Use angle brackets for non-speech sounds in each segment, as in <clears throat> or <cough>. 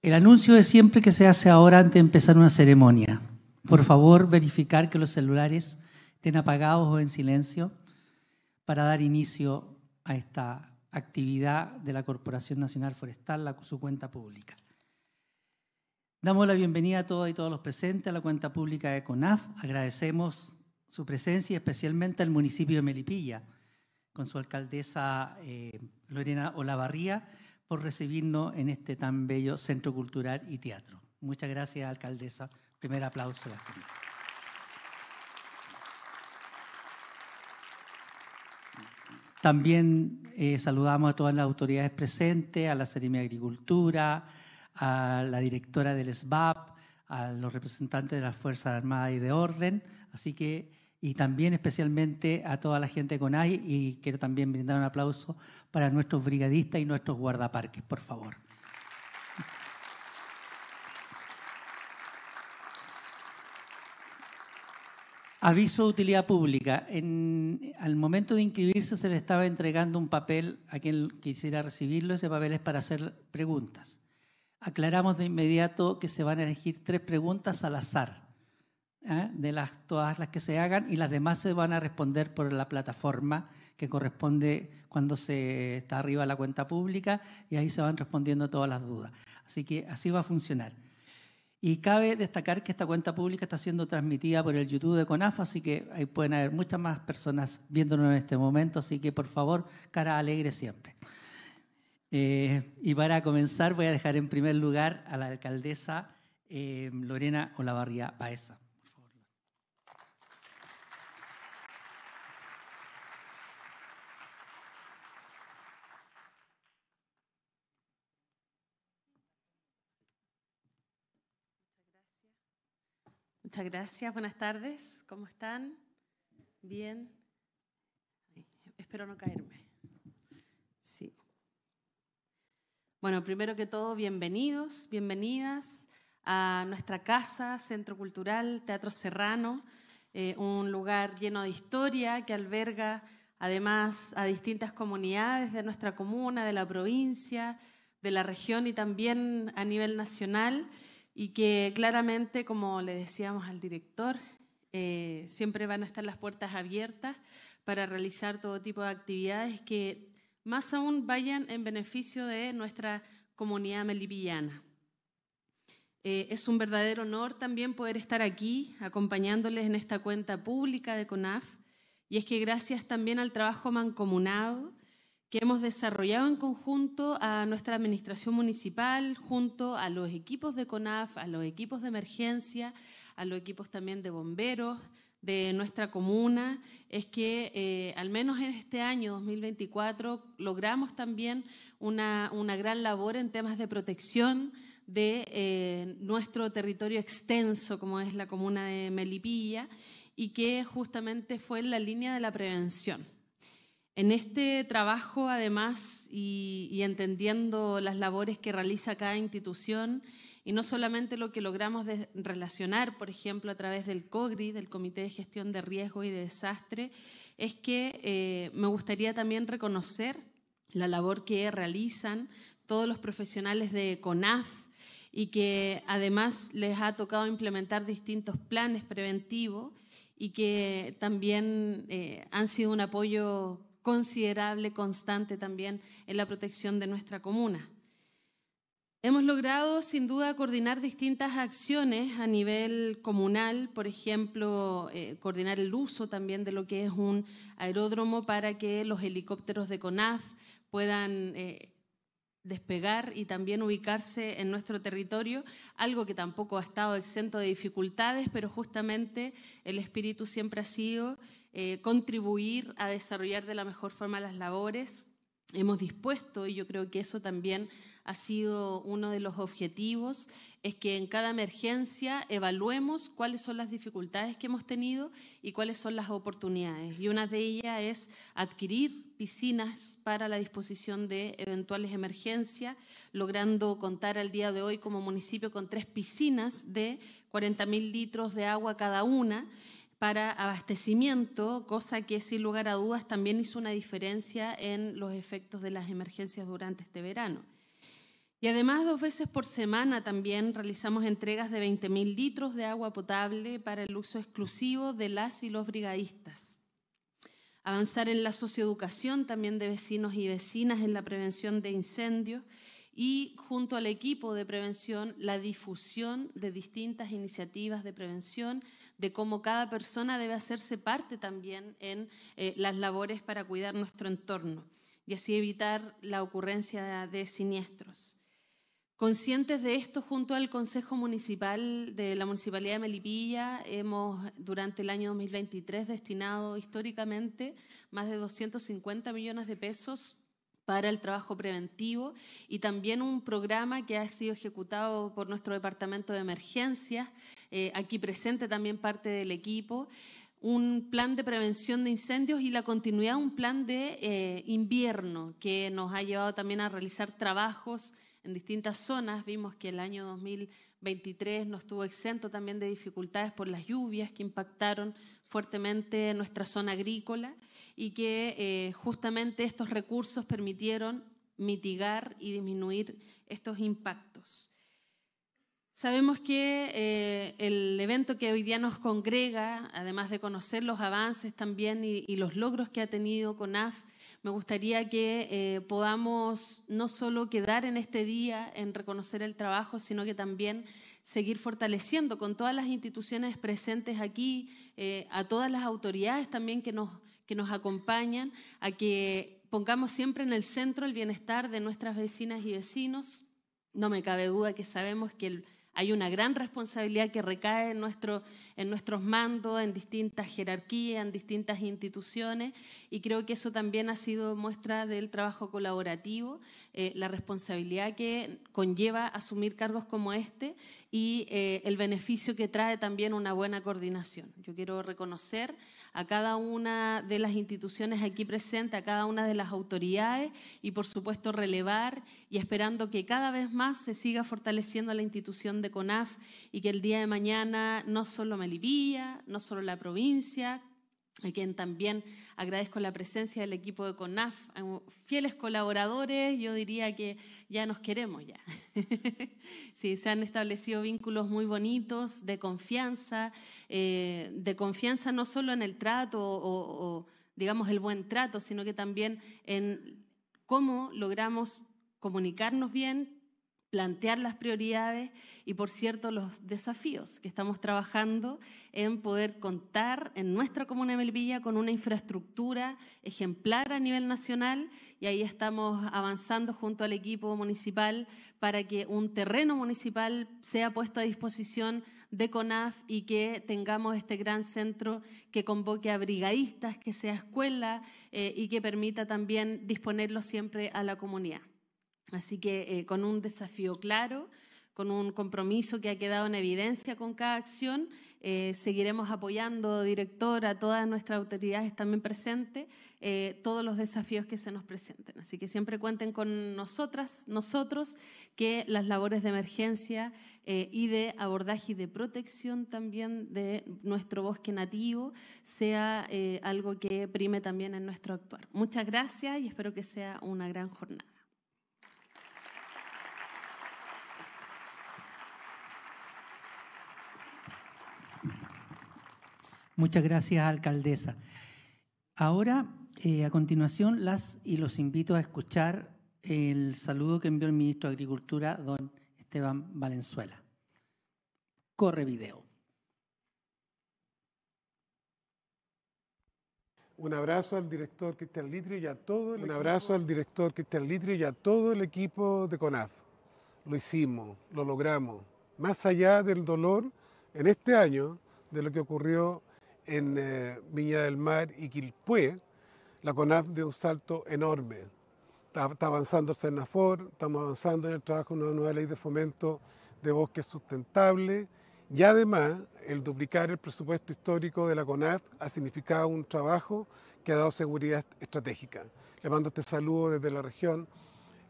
El anuncio es siempre que se hace ahora antes de empezar una ceremonia. Por favor, verificar que los celulares estén apagados o en silencio para dar inicio a esta actividad de la Corporación Nacional Forestal, su cuenta pública. Damos la bienvenida a todos y todos los presentes a la cuenta pública de CONAF. Agradecemos su presencia y especialmente al municipio de Melipilla, con su alcaldesa eh, Lorena Olavarría, por recibirnos en este tan bello Centro Cultural y Teatro. Muchas gracias, alcaldesa. Primer aplauso. También eh, saludamos a todas las autoridades presentes, a la Ceremia de Agricultura, a la directora del SBAP, a los representantes de las Fuerzas Armadas y de Orden. Así que y también especialmente a toda la gente con AI y quiero también brindar un aplauso para nuestros brigadistas y nuestros guardaparques, por favor. Aviso de utilidad pública. al momento de inscribirse se le estaba entregando un papel a quien quisiera recibirlo. Ese papel es para hacer preguntas. Aclaramos de inmediato que se van a elegir tres preguntas al azar. ¿eh? de las, todas las que se hagan y las demás se van a responder por la plataforma que corresponde cuando se está arriba la cuenta pública y ahí se van respondiendo todas las dudas. Así que así va a funcionar. Y cabe destacar que esta cuenta pública está siendo transmitida por el YouTube de CONAFA, así que ahí pueden haber muchas más personas viéndonos en este momento, así que por favor, cara alegre siempre. Eh, y para comenzar voy a dejar en primer lugar a la alcaldesa eh, Lorena Olavarría Baeza. Muchas gracias, buenas tardes. ¿Cómo están? Bien. Espero no caerme. Sí. Bueno, primero que todo, bienvenidos, bienvenidas a nuestra casa, Centro Cultural Teatro Serrano, eh, un lugar lleno de historia que alberga además a distintas comunidades de nuestra comuna, de la provincia, de la región y también a nivel nacional y que claramente, como le decíamos al director, eh, siempre van a estar las puertas abiertas para realizar todo tipo de actividades que más aún vayan en beneficio de nuestra comunidad melipillana. Eh, es un verdadero honor también poder estar aquí acompañándoles en esta cuenta pública de CONAF y es que gracias también al trabajo mancomunado que hemos desarrollado en conjunto a nuestra administración municipal, junto a los equipos de CONAF, a los equipos de emergencia, a los equipos también de bomberos de nuestra comuna, es que eh, al menos en este año 2024 logramos también una, gran labor en temas de protección de eh, nuestro territorio extenso, como es la comuna de Melipilla, y que justamente fue en la línea de la prevención. En este trabajo, además, y, entendiendo las labores que realiza cada institución, y no solamente lo que logramos relacionar, por ejemplo, a través del COGRI, del Comité de Gestión de Riesgo y de Desastre, es que eh, me gustaría también reconocer la labor que realizan todos los profesionales de CONAF, y que además les ha tocado implementar distintos planes preventivos y que también eh, han sido un apoyo considerable, constante también en la protección de nuestra comuna. Hemos logrado sin duda coordinar distintas acciones a nivel comunal, por ejemplo, eh, coordinar el uso también de lo que es un aeródromo para que los helicópteros de CONAF puedan eh, despegar y también ubicarse en nuestro territorio, algo que tampoco ha estado exento de dificultades, pero justamente el espíritu siempre ha sido eh, contribuir a desarrollar de la mejor forma las labores. Hemos dispuesto, y yo creo que eso también ha sido uno de los objetivos, es que en cada emergencia evaluemos cuáles son las dificultades que hemos tenido y cuáles son las oportunidades. Y una de ellas es adquirir piscinas para la disposición de eventuales emergencias, logrando contar al día de hoy como municipio con tres piscinas de 40.000 litros de agua cada una para abastecimiento, cosa que sin lugar a dudas también hizo una diferencia en los efectos de las emergencias durante este verano. Y además dos veces por semana también realizamos entregas de 20.000 litros de agua potable para el uso exclusivo de las y los brigadistas. Avanzar en la socioeducación también de vecinos y vecinas en la prevención de incendios y junto al equipo de prevención la difusión de distintas iniciativas de prevención, de cómo cada persona debe hacerse parte también en eh, las labores para cuidar nuestro entorno y así evitar la ocurrencia de siniestros. Conscientes de esto, junto al Consejo Municipal de la Municipalidad de Melipilla, hemos durante el año 2023 destinado históricamente más de 250 millones de pesos para el trabajo preventivo y también un programa que ha sido ejecutado por nuestro departamento de emergencias, eh, aquí presente también parte del equipo, un plan de prevención de incendios y la continuidad un plan de eh, invierno que nos ha llevado también a realizar trabajos en distintas zonas. Vimos que el año 2023 no estuvo exento también de dificultades por las lluvias que impactaron fuertemente nuestra zona agrícola y que eh, justamente estos recursos permitieron mitigar y disminuir estos impactos. Sabemos que eh, el evento que hoy día nos congrega, además de conocer los avances también y, los logros que ha tenido CONAF, me gustaría que eh, podamos no solo quedar en este día en reconocer el trabajo, sino que también seguir fortaleciendo con todas las instituciones presentes aquí, eh, a todas las autoridades también que nos, que nos acompañan, a que pongamos siempre en el centro el bienestar de nuestras vecinas y vecinos. No me cabe duda que sabemos que hay una gran responsabilidad que recae en, nuestro, en nuestros mandos, en distintas jerarquías, en distintas instituciones, y creo que eso también ha sido muestra del trabajo colaborativo, eh, la responsabilidad que conlleva asumir cargos como este y eh, el beneficio que trae también una buena coordinación. Yo quiero reconocer a cada una de las instituciones aquí presentes, a cada una de las autoridades y por supuesto relevar y esperando que cada vez más se siga fortaleciendo la institución de CONAF y que el día de mañana no solo Melipilla, no solo la provincia, a quien también agradezco la presencia del equipo de CONAF, fieles colaboradores, yo diría que ya nos queremos ya. <laughs> sí, se han establecido vínculos muy bonitos de confianza, eh, de confianza no solo en el trato o, digamos, el buen trato, sino que también en cómo logramos comunicarnos bien, plantear las prioridades y, por cierto, los desafíos que estamos trabajando en poder contar en nuestra comuna de Melvilla con una infraestructura ejemplar a nivel nacional y ahí estamos avanzando junto al equipo municipal para que un terreno municipal sea puesto a disposición de CONAF y que tengamos este gran centro que convoque a brigadistas, que sea escuela eh, y que permita también disponerlo siempre a la comunidad. Así que eh, con un desafío claro, con un compromiso que ha quedado en evidencia con cada acción, eh, seguiremos apoyando, director, a todas nuestras autoridades también presentes, eh, todos los desafíos que se nos presenten. Así que siempre cuenten con nosotras, nosotros, que las labores de emergencia y de abordaje y de protección también de nuestro bosque nativo sea algo que prime también en nuestro actuar. Muchas gracias y espero que sea una gran jornada. Muchas gracias, alcaldesa. Ahora, eh, a continuación, las y los invito a escuchar el saludo que envió el ministro de Agricultura, don Esteban Valenzuela. Corre video. Un abrazo al director Cristian Litre y a todo Un abrazo al director Cristian Litri y a todo el equipo de CONAF. Lo hicimos, lo logramos. Más allá del dolor en este año de lo que ocurrió en eh, Viña del Mar y Quilpué, la CONAF dio un salto enorme. Está, avanzando el CERNAFOR, estamos avanzando en el trabajo de una nueva ley de fomento de bosques sustentables y además el duplicar el presupuesto histórico de la CONAF ha significado un trabajo que ha dado seguridad estratégica. Le mando este saludo desde la región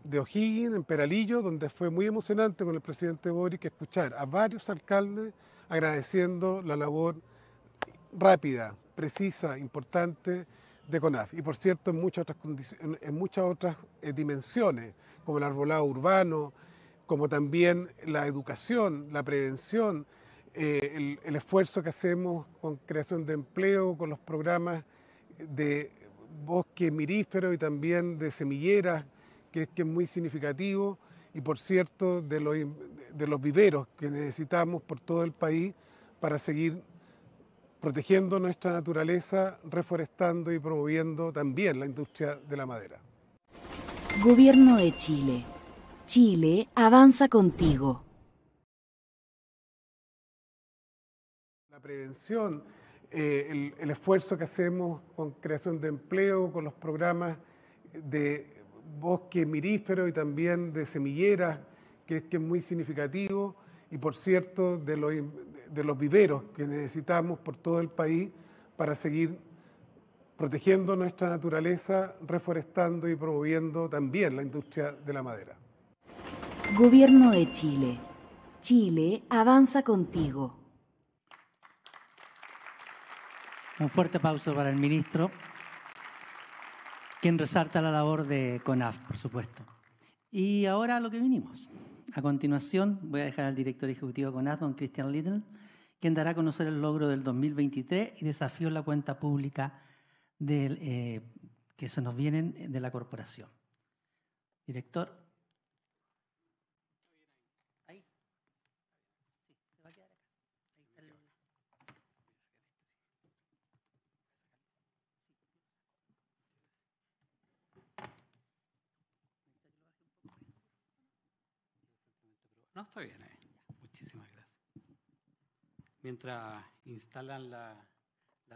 de O'Higgins, en Peralillo, donde fue muy emocionante con el presidente Boric escuchar a varios alcaldes agradeciendo la labor rápida, precisa, importante de CONAF. Y por cierto, en muchas otras, en muchas otras eh, dimensiones, como el arbolado urbano, como también la educación, la prevención, eh, el, esfuerzo que hacemos con creación de empleo, con los programas de bosque mirífero y también de semilleras, que, que es muy significativo, y por cierto, de los, de los viveros que necesitamos por todo el país para seguir protegiendo nuestra naturaleza, reforestando y promoviendo también la industria de la madera. Gobierno de Chile. Chile avanza contigo. La prevención, eh, el, esfuerzo que hacemos con creación de empleo, con los programas de bosque mirífero y también de semilleras, que, que es muy significativo, y por cierto, de los de los viveros que necesitamos por todo el país para seguir protegiendo nuestra naturaleza, reforestando y promoviendo también la industria de la madera. Gobierno de Chile. Chile avanza contigo. Un fuerte aplauso para el ministro, quien resalta la labor de CONAF, por supuesto. Y ahora lo que vinimos. A continuación, voy a dejar al director ejecutivo con don Christian Lidl, quien dará a conocer el logro del 2023 y desafío en la cuenta pública eh, que se nos vienen de la corporación. Director. No, está bien. Eh. Muchísimas gracias. Mientras instalan la,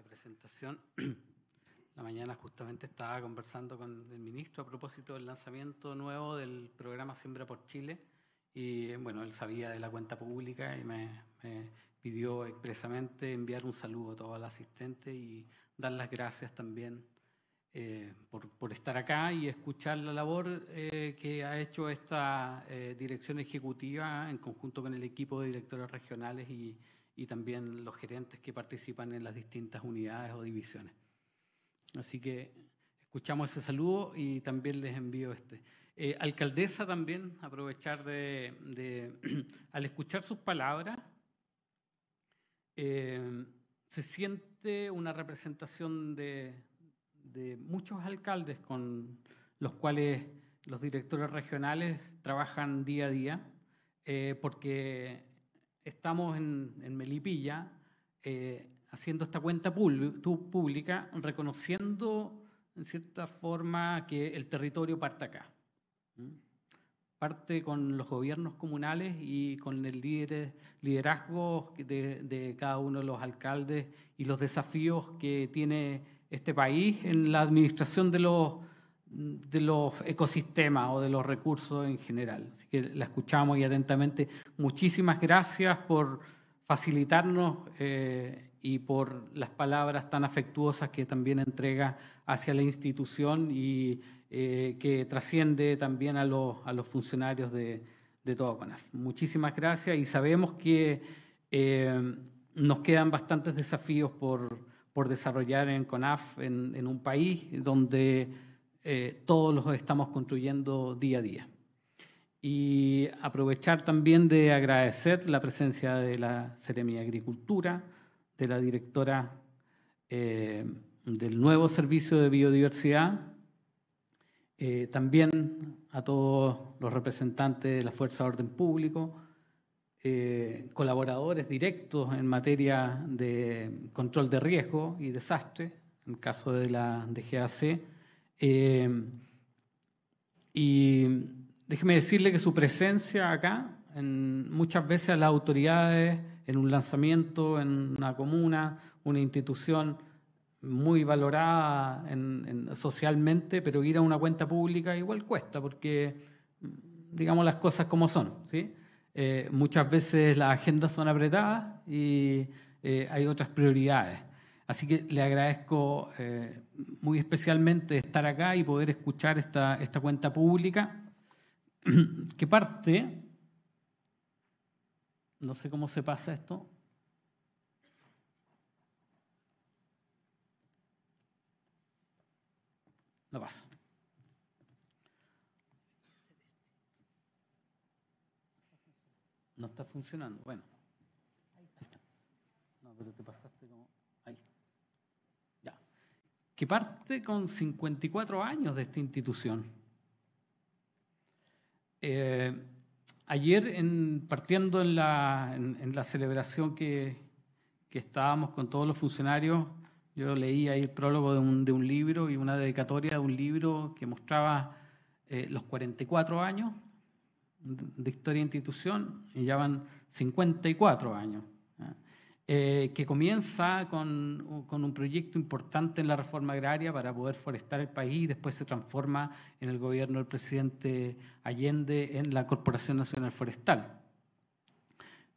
presentación, <clears throat> la mañana justamente estaba conversando con el ministro a propósito del lanzamiento nuevo del programa Siembra por Chile. Y bueno, él sabía de la cuenta pública y me, me pidió expresamente enviar un saludo a todos los asistentes y dar las gracias también eh, por, estar acá y escuchar la labor eh, que ha hecho esta eh, dirección ejecutiva en conjunto con el equipo de directores regionales y, y también los gerentes que participan en las distintas unidades o divisiones. Así que escuchamos ese saludo y también les envío este. alcaldesa también, aprovechar de, <clears throat> al escuchar sus palabras, se siente una representación de, de muchos alcaldes con los cuales los directores regionales trabajan día a día, eh, porque estamos en, Melipilla eh, haciendo esta cuenta pública, reconociendo en cierta forma que el territorio parte acá. Parte con los gobiernos comunales y con el liderazgo de, de cada uno de los alcaldes y los desafíos que tiene este país en la administración de los, de los ecosistemas o de los recursos en general. Así que la escuchamos y atentamente. Muchísimas gracias por facilitarnos eh, y por las palabras tan afectuosas que también entrega hacia la institución y eh, que trasciende también a los, a los funcionarios de, de todo CONAF. Muchísimas gracias y sabemos que eh, nos quedan bastantes desafíos por, por desarrollar en CONAF en, un país donde eh, todos los estamos construyendo día a día. Y aprovechar también de agradecer la presencia de la Seremi Agricultura, de la directora eh, del nuevo Servicio de Biodiversidad, eh, también a todos los representantes de la Fuerza de Orden Público, eh, colaboradores directos en materia de control de riesgo y desastre, en el caso de la DGAC. Eh, y déjeme decirle que su presencia acá, en, muchas veces a las autoridades, en un lanzamiento, en una comuna, una institución muy valorada socialmente, pero ir a una cuenta pública igual cuesta, porque digamos las cosas como son, ¿sí? Eh, muchas veces las agendas son apretadas y eh, hay otras prioridades. Así que le agradezco eh, muy especialmente estar acá y poder escuchar esta, esta cuenta pública <clears throat> ¿Qué parte, no sé cómo se pasa esto, no pasa. No está funcionando. Bueno. No, pero te pasaste como. Ahí. Ya. Que parte con 54 años de esta institución. Eh, ayer, en, partiendo en la, en, la celebración que, que, estábamos con todos los funcionarios, yo leí ahí el prólogo de un, de un libro y una dedicatoria de un libro que mostraba eh, los 44 años de Historia e Institución, y ya van 54 años, eh, que comienza con, un proyecto importante en la reforma agraria para poder forestar el país y después se transforma en el gobierno del presidente Allende en la Corporación Nacional Forestal.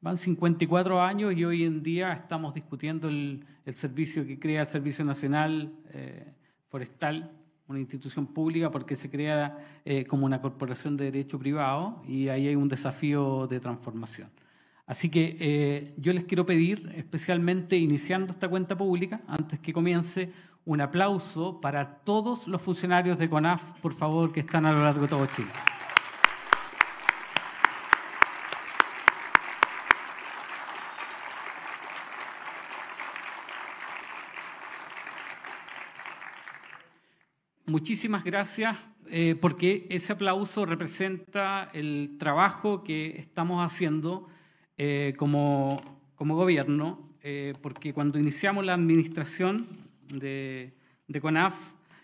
Van 54 años y hoy en día estamos discutiendo el, servicio que crea el Servicio Nacional eh, Forestal una institución pública porque se crea eh, como una corporación de derecho privado y ahí hay un desafío de transformación. Así que eh, yo les quiero pedir, especialmente iniciando esta cuenta pública, antes que comience, un aplauso para todos los funcionarios de CONAF, por favor, que están a lo largo de todo Chile. muchísimas gracias eh, porque ese aplauso representa el trabajo que estamos haciendo eh, como, gobierno, eh, porque cuando iniciamos la administración de, de, CONAF,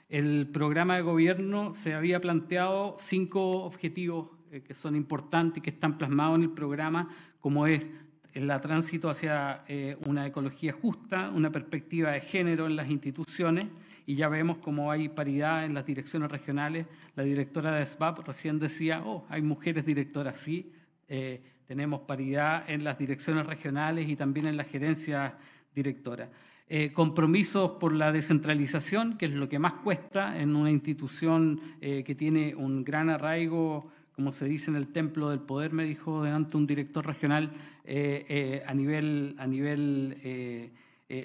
el programa de gobierno se había planteado cinco objetivos que son importantes y que están plasmados en el programa, como es el tránsito hacia una ecología justa, una perspectiva de género en las instituciones, y ya vemos cómo hay paridad en las direcciones regionales. La directora de SBAP recién decía, oh, hay mujeres directoras, sí, eh, tenemos paridad en las direcciones regionales y también en la gerencia directora... Eh, compromisos por la descentralización, que es lo que más cuesta en una institución eh, que tiene un gran arraigo, como se dice en el templo del poder, me dijo delante un director regional a nivel, a nivel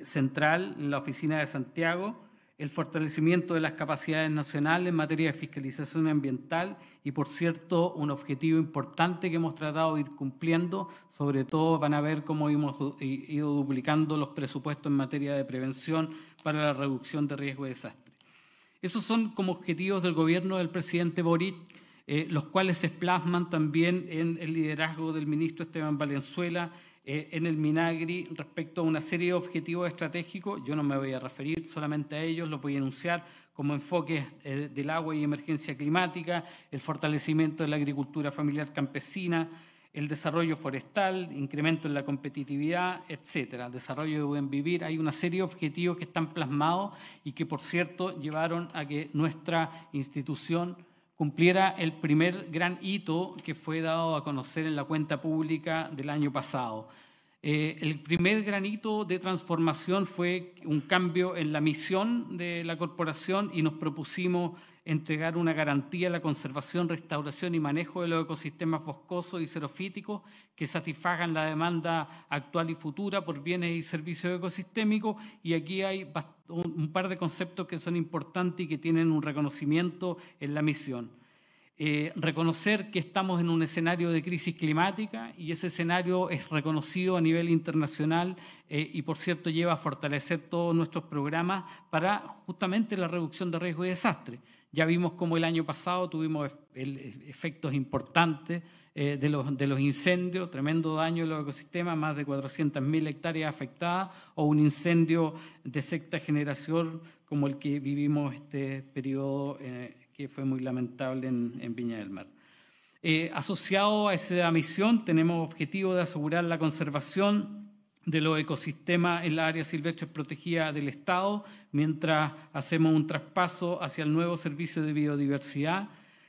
central en la oficina de Santiago el fortalecimiento de las capacidades nacionales en materia de fiscalización ambiental y, por cierto, un objetivo importante que hemos tratado de ir cumpliendo, sobre todo van a ver cómo hemos ido duplicando los presupuestos en materia de prevención para la reducción de riesgo de desastre. Esos son como objetivos del gobierno del presidente Boric, eh, los cuales se plasman también en el liderazgo del ministro Esteban Valenzuela, eh, en el Minagri respecto a una serie de objetivos estratégicos. Yo no me voy a referir solamente a ellos, los voy a enunciar como enfoques eh, del agua y emergencia climática, el fortalecimiento de la agricultura familiar campesina, el desarrollo forestal, incremento en la competitividad, etcétera, desarrollo de buen vivir. Hay una serie de objetivos que están plasmados y que, por cierto, llevaron a que nuestra institución cumpliera el primer gran hito que fue dado a conocer en la cuenta pública del año pasado. Eh, el primer gran hito de transformación fue un cambio en la misión de la corporación y nos propusimos entregar una garantía a la conservación, restauración y manejo de los ecosistemas boscosos y xerofíticos que satisfagan la demanda actual y futura por bienes y servicios ecosistémicos. Y aquí hay bastante un, par de conceptos que son importantes y que tienen un reconocimiento en la misión. Eh, reconocer que estamos en un escenario de crisis climática y ese escenario es reconocido a nivel internacional eh, y, por cierto, lleva a fortalecer todos nuestros programas para justamente la reducción de riesgo y desastre. Ya vimos cómo el año pasado tuvimos efectos importantes eh, de los, incendios, tremendo daño en los ecosistemas, más de 400.000 hectáreas afectadas, o un incendio de sexta generación como el que vivimos este periodo eh, que fue muy lamentable en, Viña del Mar. Eh, asociado a esa misión tenemos objetivo de asegurar la conservación de los ecosistemas en la área silvestre protegida del Estado, mientras hacemos un traspaso hacia el nuevo servicio de biodiversidad,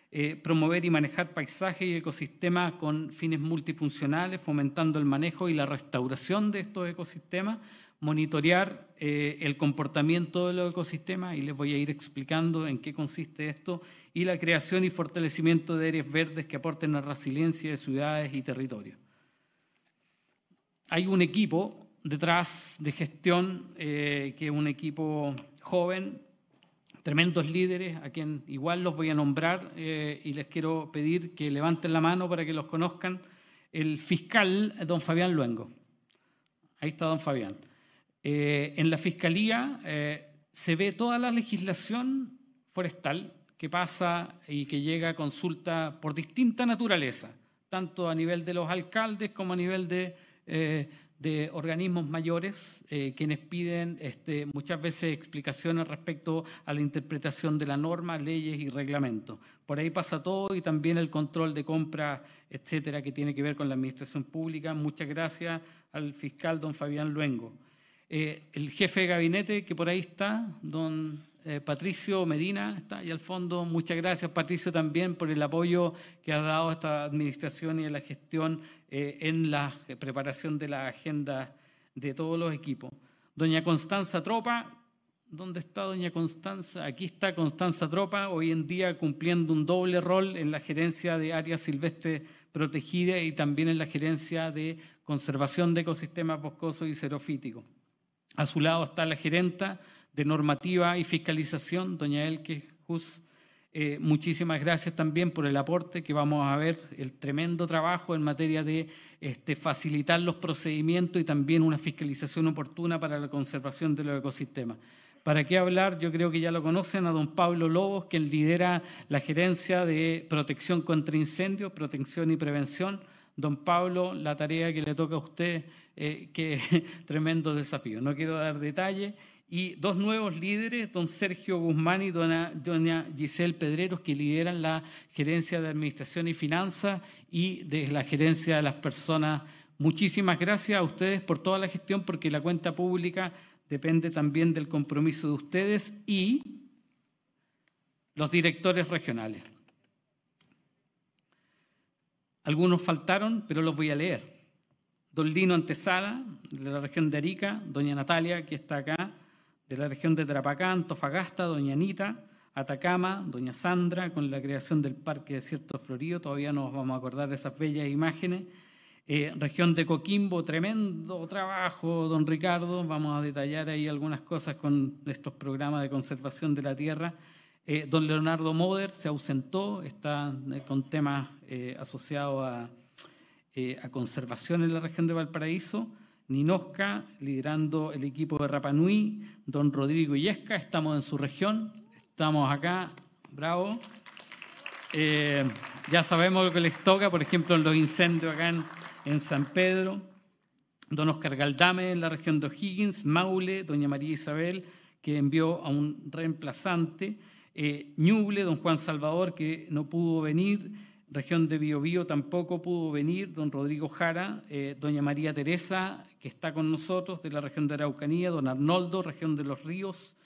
eh, promover y manejar paisajes y ecosistemas con fines multifuncionales, fomentando el manejo y la restauración de estos ecosistemas, monitorear eh, el comportamiento de los ecosistemas, y les voy a ir explicando en qué consiste esto, y la creación y fortalecimiento de áreas verdes que aporten la resiliencia de ciudades y territorios hay un equipo detrás de gestión, eh, que es un equipo joven, tremendos líderes, a quien igual los voy a nombrar eh, y les quiero pedir que levanten la mano para que los conozcan, el fiscal don Fabián Luengo. Ahí está don Fabián. Eh, en la fiscalía se ve toda la legislación forestal que pasa y que llega a consulta por distinta naturaleza, tanto a nivel de los alcaldes como a nivel de eh, de organismos mayores, eh, quienes piden este, muchas veces explicaciones respecto a la interpretación de la norma, leyes y reglamentos. Por ahí pasa todo y también el control de compra, etcétera, que tiene que ver con la administración pública. Muchas gracias al fiscal don Fabián Luengo. Eh, el jefe de gabinete que por ahí está, don eh, Patricio Medina está ahí al fondo. Muchas gracias, Patricio, también por el apoyo que ha dado esta administración y a la gestión eh, en la preparación de la agenda de todos los equipos. Doña Constanza Tropa, ¿dónde está Doña Constanza? Aquí está Constanza Tropa, hoy en día cumpliendo un doble rol en la gerencia de áreas silvestres protegidas y también en la gerencia de conservación de ecosistemas boscosos y xerofíticos. A su lado está la gerenta de Normativa y Fiscalización, doña Elke Hus. Eh, muchísimas gracias también por el aporte que vamos a ver, el tremendo trabajo en materia de este, facilitar los procedimientos y también una fiscalización oportuna para la conservación de los ecosistemas. ¿Para qué hablar? Yo creo que ya lo conocen a don Pablo Lobos, quien lidera la gerencia de protección contra incendios, protección y prevención. Don Pablo, la tarea que le toca a usted, eh, <laughs> tremendo desafío. No quiero dar detalles y dos nuevos líderes, don Sergio Guzmán y dona, doña Giselle Pedreros, que lideran la gerencia de Administración y Finanzas y de la gerencia de las personas. Muchísimas gracias a ustedes por toda la gestión, porque la cuenta pública depende también del compromiso de ustedes y los directores regionales. Algunos faltaron, pero los voy a leer. Don Lino Antesala, de la región de Arica, doña Natalia, que está acá, de la región de Trapacán, Tofagasta, Doña Anita, Atacama, Doña Sandra, con la creación del Parque Desierto Florido, todavía nos vamos a acordar de esas bellas imágenes. Eh, región de Coquimbo, tremendo trabajo, don Ricardo. Vamos a detallar ahí algunas cosas con estos programas de conservación de la tierra. Eh, don Leonardo Moder se ausentó, está eh, con temas asociados a conservación en la región de Valparaíso. Ninosca liderando el equipo de Rapanui, don Rodrigo Ilesca, estamos en su región, estamos acá, bravo. Eh, ya sabemos lo que les toca, por ejemplo, en los incendios acá en, San Pedro, don Oscar Galdame en la región de O'Higgins, Maule, doña María Isabel, que envió a un reemplazante, eh, Ñuble, don Juan Salvador, que no pudo venir, Región de Biobío tampoco pudo venir don Rodrigo Jara, eh, doña María Teresa, que está con nosotros, de la región de Araucanía, don Arnoldo, región de Los Ríos,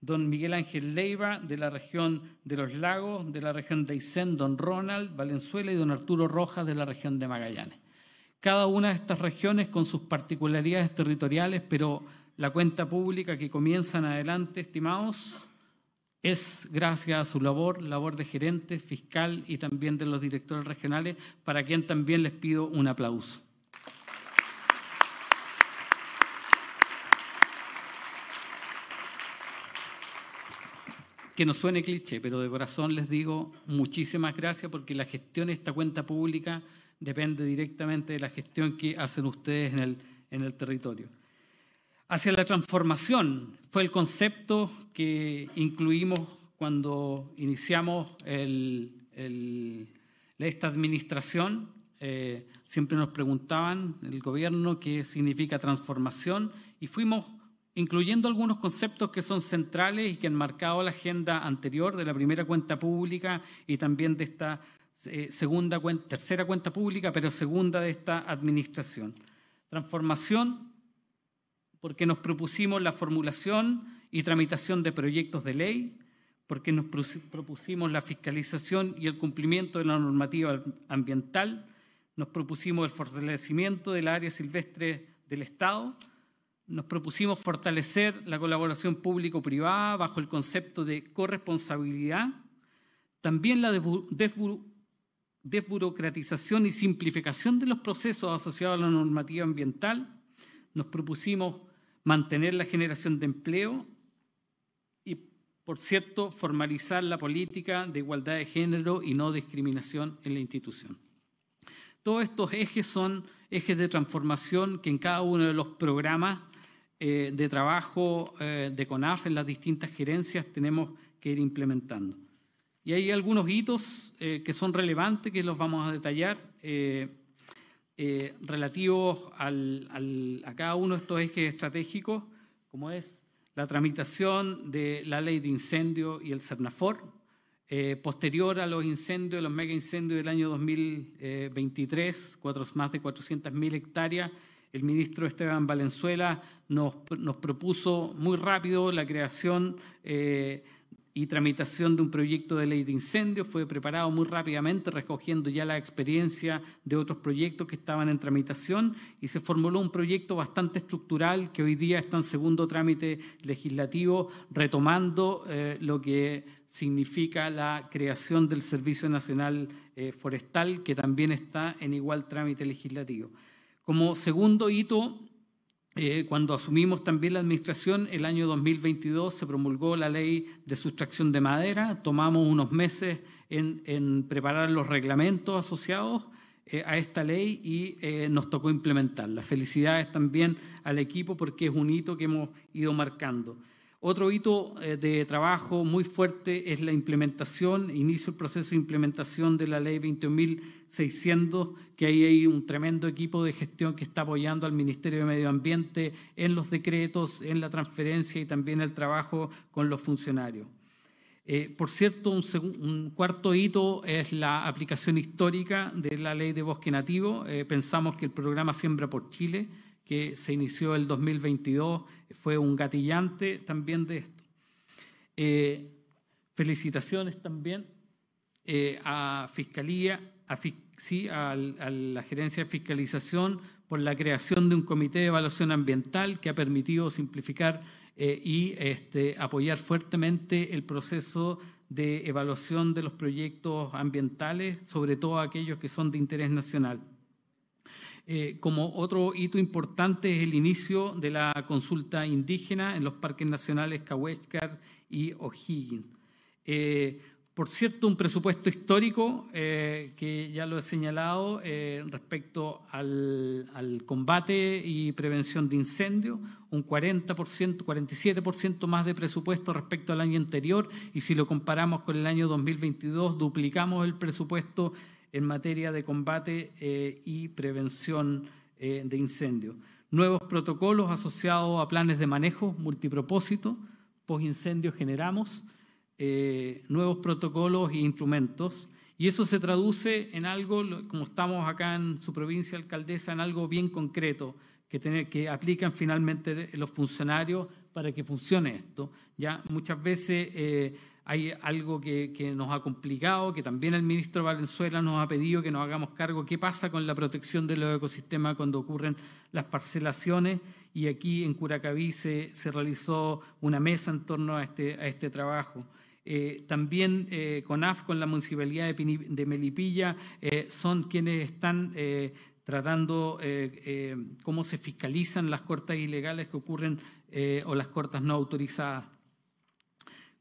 don Miguel Ángel Leiva, de la región de Los Lagos, de la región de Aysén, don Ronald Valenzuela y don Arturo Rojas, de la región de Magallanes. Cada una de estas regiones con sus particularidades territoriales, pero la cuenta pública que comienzan adelante, estimados, es gracias a su labor, labor de gerente, fiscal y también de los directores regionales, para quien también les pido un aplauso. que no suene cliché, pero de corazón les digo muchísimas gracias porque la gestión de esta cuenta pública depende directamente de la gestión que hacen ustedes en el, en el territorio hacia la transformación. Fue el concepto que incluimos cuando iniciamos esta administración. Eh, siempre nos preguntaban el gobierno qué significa transformación y fuimos incluyendo algunos conceptos que son centrales y que han marcado la agenda anterior de la primera cuenta pública y también de esta eh, segunda, tercera cuenta pública, pero segunda de esta administración. Transformación porque nos propusimos la formulación y tramitación de proyectos de ley, porque nos propusimos la fiscalización y el cumplimiento de la normativa ambiental, nos propusimos el fortalecimiento del área silvestre del Estado, nos propusimos fortalecer la colaboración público-privada bajo el concepto de corresponsabilidad, también la desburocratización y simplificación de los procesos asociados a la normativa ambiental, nos propusimos mantener la generación de empleo y, por cierto, formalizar la política de igualdad de género y no discriminación en la institución. Todos estos ejes son ejes de transformación que en cada uno de los programas eh, de trabajo eh, de CONAF en las distintas gerencias tenemos que ir implementando. Y hay algunos hitos eh, que son relevantes que los vamos a detallar. Eh, relativos a cada uno de estos ejes estratégicos, como es la tramitación de la ley de incendio y el CERNAFOR, eh, posterior a los incendios, los mega incendios del año 2023, cuatro, más de 400.000 hectáreas, el ministro Esteban Valenzuela nos, propuso muy rápido la creación eh, y tramitación de un proyecto de ley de incendios. Fue preparado muy rápidamente, recogiendo ya la experiencia de otros proyectos que estaban en tramitación y se formuló un proyecto bastante estructural que hoy día está en segundo trámite legislativo, retomando eh, lo que significa la creación del Servicio Nacional eh, Forestal, que también está en igual trámite legislativo. Como segundo hito, eh, cuando asumimos también la administración, el año 2022 se promulgó la ley de sustracción de madera, tomamos unos meses en, preparar los reglamentos asociados eh, a esta ley y eh, nos tocó implementarla. Felicidades también al equipo porque es un hito que hemos ido marcando. Otro hito eh, de trabajo muy fuerte es la implementación, inicio el proceso de implementación de la ley 21.600, que ahí hay un tremendo equipo de gestión que está apoyando al Ministerio de Medio Ambiente en los decretos, en la transferencia y también el trabajo con los funcionarios. Eh, por cierto, un, cuarto hito es la aplicación histórica de la ley de bosque nativo. Eh, pensamos que el programa Siembra por Chile que se inició el 2022 fue un gatillante también de esto. Eh, felicitaciones también eh, a Fiscalía, a, sí, a, la Gerencia de Fiscalización por la creación de un comité de evaluación ambiental que ha permitido simplificar eh, y este, apoyar fuertemente el proceso de evaluación de los proyectos ambientales, sobre todo aquellos que son de interés nacional. Eh, como otro hito importante es el inicio de la consulta indígena en los parques nacionales Cahuéscar y O'Higgins. Eh, por cierto, un presupuesto histórico, eh, que ya lo he señalado, respecto al, combate y prevención de incendios, un 40%, 47% más de presupuesto respecto al año anterior, y si lo comparamos con el año 2022, duplicamos el presupuesto en materia de combate eh, y prevención eh, de incendios. Nuevos protocolos asociados a planes de manejo multipropósito, incendio generamos eh, nuevos protocolos e instrumentos. Y eso se traduce en algo, como estamos acá en su provincia alcaldesa, en algo bien concreto que, que aplican finalmente los funcionarios para que funcione esto. Ya muchas veces hay algo que, nos ha complicado, que también el ministro Valenzuela nos ha pedido que nos hagamos cargo, qué pasa con la protección de los ecosistemas cuando ocurren las parcelaciones. Y aquí en Curacaví se, realizó una mesa en torno a este, este trabajo. Eh, también eh, CONAF con la Municipalidad de, Melipilla eh, son quienes están tratando cómo se fiscalizan las cortas ilegales que ocurren o las cortas no autorizadas.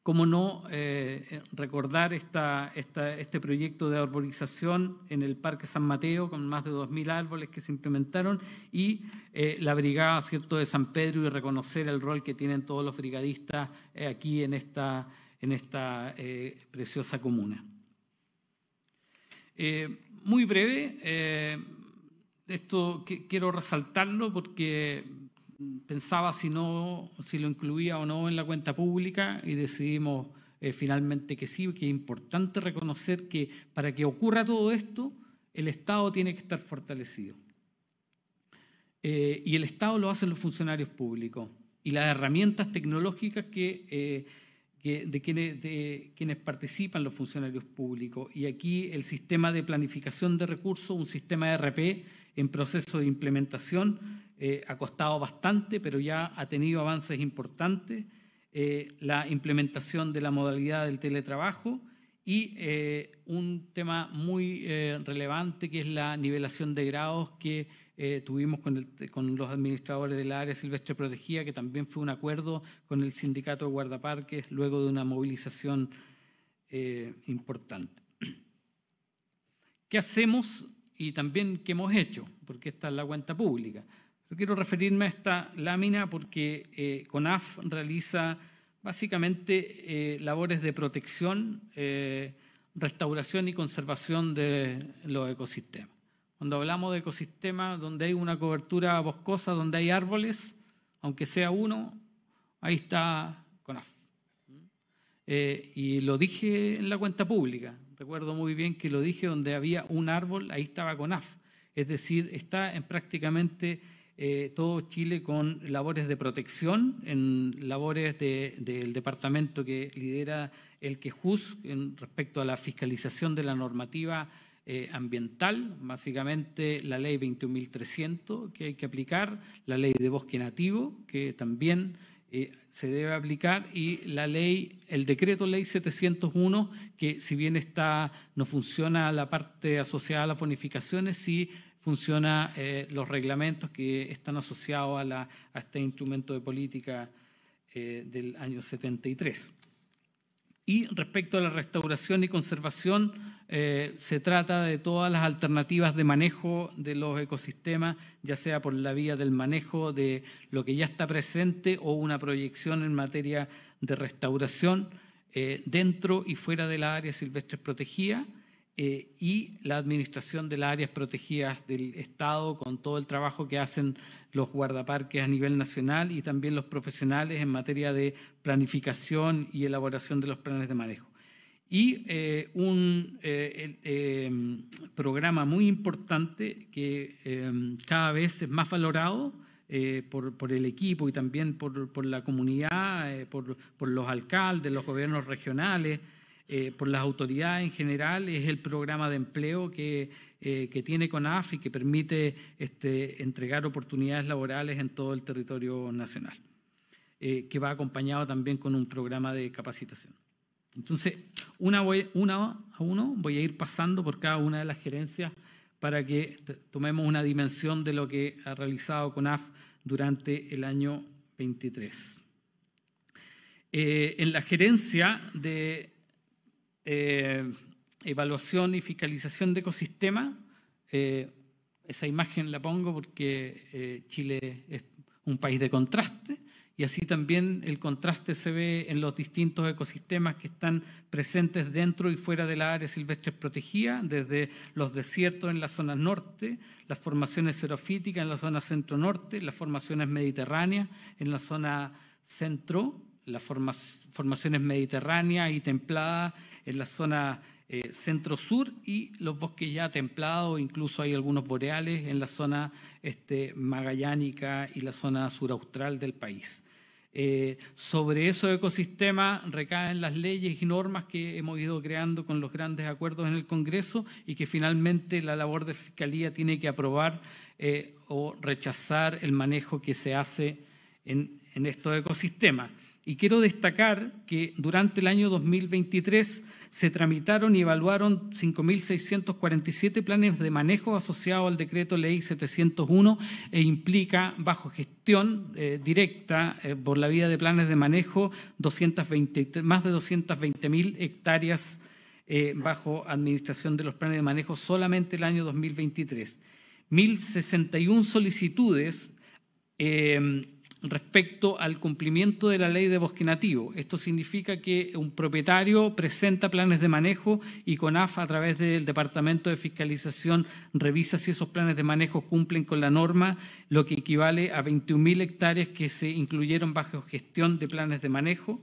¿Cómo no eh, recordar este proyecto de arborización en el Parque San Mateo con más de 2.000 árboles que se implementaron y eh, la brigada ¿cierto? de San Pedro y reconocer el rol que tienen todos los brigadistas eh, aquí en esta, en esta preciosa comuna? muy breve, esto quiero resaltarlo porque pensaba si, no, si lo incluía o no en la cuenta pública y decidimos eh, finalmente que sí, que es importante reconocer que para que ocurra todo esto, el Estado tiene que estar fortalecido. Eh, y el Estado lo hacen los funcionarios públicos y las herramientas tecnológicas eh, que, de, quienes, de, quienes, participan los funcionarios públicos. Y aquí el sistema de planificación de recursos, un sistema de RP en proceso de implementación, eh, ha costado bastante, pero ya ha tenido avances importantes, eh, la implementación de la modalidad del teletrabajo y eh, un tema muy relevante que es la nivelación de grados que tuvimos con, con, los administradores del área silvestre protegida, que también fue un acuerdo con el sindicato de guardaparques luego de una movilización importante. ¿Qué hacemos y también qué hemos hecho? Porque esta es la cuenta pública. Yo quiero referirme a esta lámina porque eh, CONAF realiza básicamente eh, labores de protección, eh, restauración y conservación de los ecosistemas. Cuando hablamos de ecosistemas donde hay una cobertura boscosa, donde hay árboles, aunque sea uno, ahí está CONAF. y lo dije en la cuenta pública, recuerdo muy bien que lo dije donde había un árbol, ahí estaba CONAF. Es decir, está en prácticamente eh, todo Chile con labores de protección, en labores del departamento que lidera el quejuz en respecto a la fiscalización de la normativa eh, ambiental, básicamente la ley 21.300 que hay que aplicar, la ley de bosque nativo que también eh, se debe aplicar y la ley, el decreto ley 701 que si bien está no funciona la parte asociada a las bonificaciones, sí funcionan eh, los reglamentos que están asociados a, este instrumento de política eh, del año 73. Y respecto a la restauración y conservación, eh, se trata de todas las alternativas de manejo de los ecosistemas, ya sea por la vía del manejo de lo que ya está presente o una proyección en materia de restauración dentro y fuera de las áreas silvestres protegidas eh, y la administración de las áreas protegidas del Estado con todo el trabajo que hacen los guardaparques a nivel nacional y también los profesionales en materia de planificación y elaboración de los planes de manejo. Y eh, un eh, programa muy importante que cada vez es más valorado por, por, el equipo y también por, por la comunidad, por, por los alcaldes, los gobiernos regionales, eh, por las autoridades en general es el programa de empleo que, eh, que tiene CONAF y que permite este, entregar oportunidades laborales en todo el territorio nacional, eh, que va acompañado también con un programa de capacitación. Entonces, una, una a uno voy a ir pasando por cada una de las gerencias para que tomemos una dimensión de lo que ha realizado CONAF durante el año 23. en la gerencia de eh, evaluación y fiscalización de ecosistemas. Eh, esa imagen la pongo porque eh, Chile es un país de contraste y así también el contraste se ve en los distintos ecosistemas que están presentes dentro y fuera de la área silvestre protegida, desde los desiertos en la zona norte, las formaciones xerofíticas en la zona centro-norte, las formaciones mediterráneas en la zona centro, las formaciones mediterráneas y templadas en la zona eh, centro-sur y los bosques ya templados, incluso hay algunos boreales en la zona este, magallánica y la zona suraustral del país. Eh, sobre esos ecosistemas recaen las leyes y normas que hemos ido creando con los grandes acuerdos en el Congreso y que finalmente la labor de Fiscalía tiene que aprobar eh, o rechazar el manejo que se hace en estos ecosistemas. Y quiero destacar que durante el año 2023 se tramitaron y evaluaron 5.647 planes de manejo asociados al decreto ley 701 e implica bajo gestión eh, directa eh, por la vía de planes de manejo 220, más de 220.000 hectáreas eh, bajo administración de los planes de manejo solamente el año 2023. 1.061 solicitudes respecto al cumplimiento de la ley de bosque nativo. Esto significa que un propietario presenta planes de manejo y CONAF a través del Departamento de Fiscalización revisa si esos planes de manejo cumplen con la norma, lo que equivale a 21.000 hectáreas que se incluyeron bajo gestión de planes de manejo.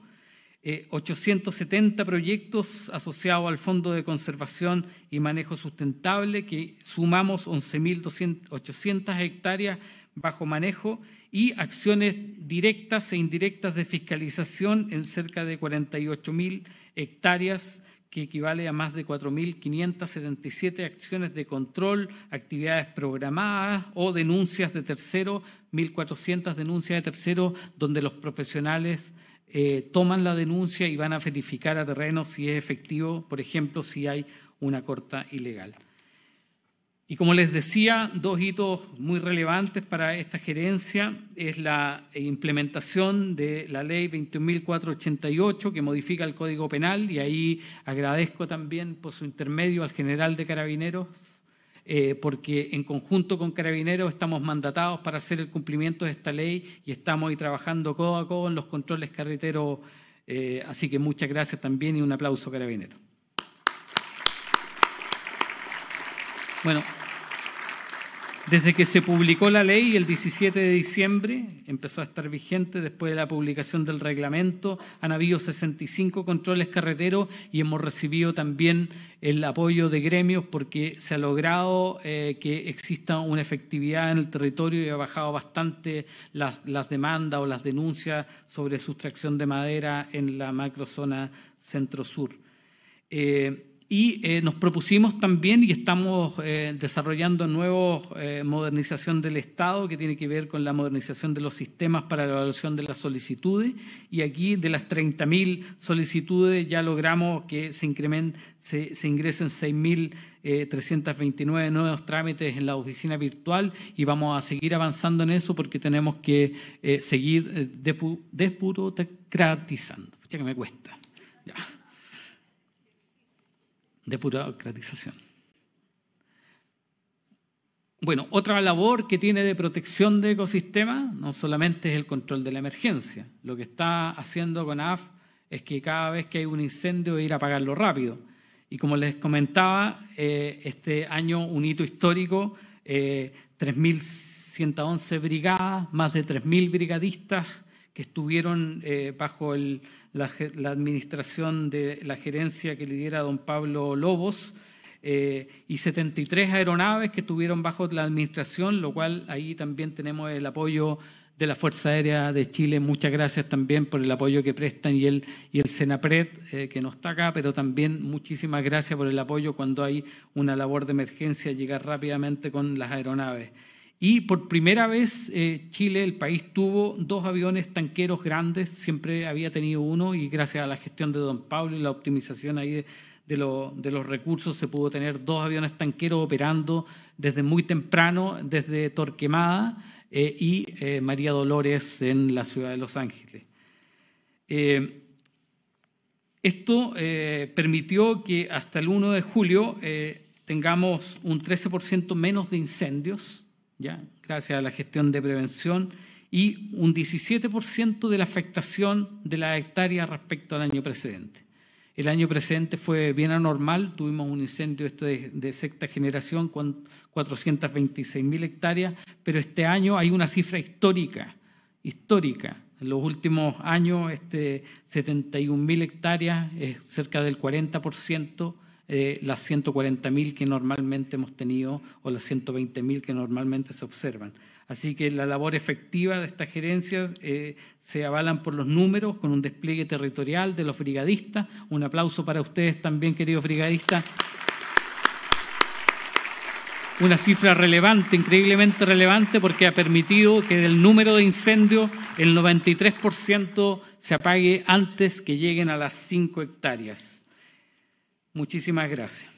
870 eh, proyectos asociados al Fondo de Conservación y Manejo Sustentable, que sumamos 11.800 hectáreas bajo manejo y acciones directas e indirectas de fiscalización en cerca de 48.000 hectáreas, que equivale a más de 4.577 acciones de control, actividades programadas o denuncias de tercero, 1.400 denuncias de tercero donde los profesionales eh, toman la denuncia y van a verificar a terreno si es efectivo, por ejemplo, si hay una corta ilegal. Y como les decía, dos hitos muy relevantes para esta gerencia es la implementación de la ley 21.488 que modifica el Código Penal y ahí agradezco también por su intermedio al general de carabineros eh, porque en conjunto con Carabineros estamos mandatados para hacer el cumplimiento de esta ley y estamos ahí trabajando codo a codo en los controles carreteros. Eh, así que muchas gracias también y un aplauso, Carabineros. Bueno, desde que se publicó la ley el 17 de diciembre, empezó a estar vigente después de la publicación del reglamento, han habido 65 controles carreteros y hemos recibido también el apoyo de gremios porque se ha logrado eh, que exista una efectividad en el territorio y ha bajado bastante las, demandas o las denuncias sobre sustracción de madera en la macrozona centro-sur. Eh, y eh, nos propusimos también y estamos eh, desarrollando nuevos eh, modernización del Estado que tiene que ver con la modernización de los sistemas para la evaluación de las solicitudes. Y aquí de las 30.000 solicitudes ya logramos que se, incrementen, se, se ingresen 6.329 nuevos trámites en la oficina virtual y vamos a seguir avanzando en eso porque tenemos que seguir desburocratizando. Ya que me cuesta. Ya de burocratización. Bueno, otra labor que tiene de protección de ecosistemas no solamente es el control de la emergencia. Lo que está haciendo CONAF es que cada vez que hay un incendio ir a apagarlo rápido. Y como les comentaba, eh, este año un hito histórico, 3.111 eh, brigadas, más de 3.000 brigadistas que estuvieron eh, bajo el, la, administración de la gerencia que lidera don Pablo Lobos, eh, y 73 aeronaves que tuvieron bajo la administración, lo cual ahí también tenemos el apoyo de la Fuerza Aérea de Chile. Muchas gracias también por el apoyo que prestan y el, y el Senapred, eh, que nos está acá, pero también muchísimas gracias por el apoyo cuando hay una labor de emergencia, llegar rápidamente con las aeronaves. Y por primera vez eh, Chile, el país, tuvo dos aviones tanqueros grandes, siempre había tenido uno y gracias a la gestión de don Pablo y la optimización ahí de, los recursos se pudo tener dos aviones tanqueros operando desde muy temprano, desde Torquemada eh, y eh, María Dolores en la ciudad de Los Ángeles. esto permitió que hasta el 1 de julio tengamos un 13% menos de incendios gracias a la gestión de prevención, y un 17% de la afectación de las hectáreas respecto al año precedente. El año precedente fue bien anormal, tuvimos un incendio de, de sexta generación con 426.000 hectáreas, pero este año hay una cifra histórica, histórica. En los últimos años, este, 71.000 hectáreas, es cerca del 40% eh, las 140.000 que normalmente hemos tenido o las 120.000 que normalmente se observan. Así que la labor efectiva de estas gerencias eh, se avalan por los números, con un despliegue territorial de los brigadistas. Un aplauso para ustedes también, queridos brigadistas. Una cifra relevante, increíblemente relevante, porque ha permitido que del número de incendios el 93% se apague antes que lleguen a las 5 hectáreas. Muchísimas gracias.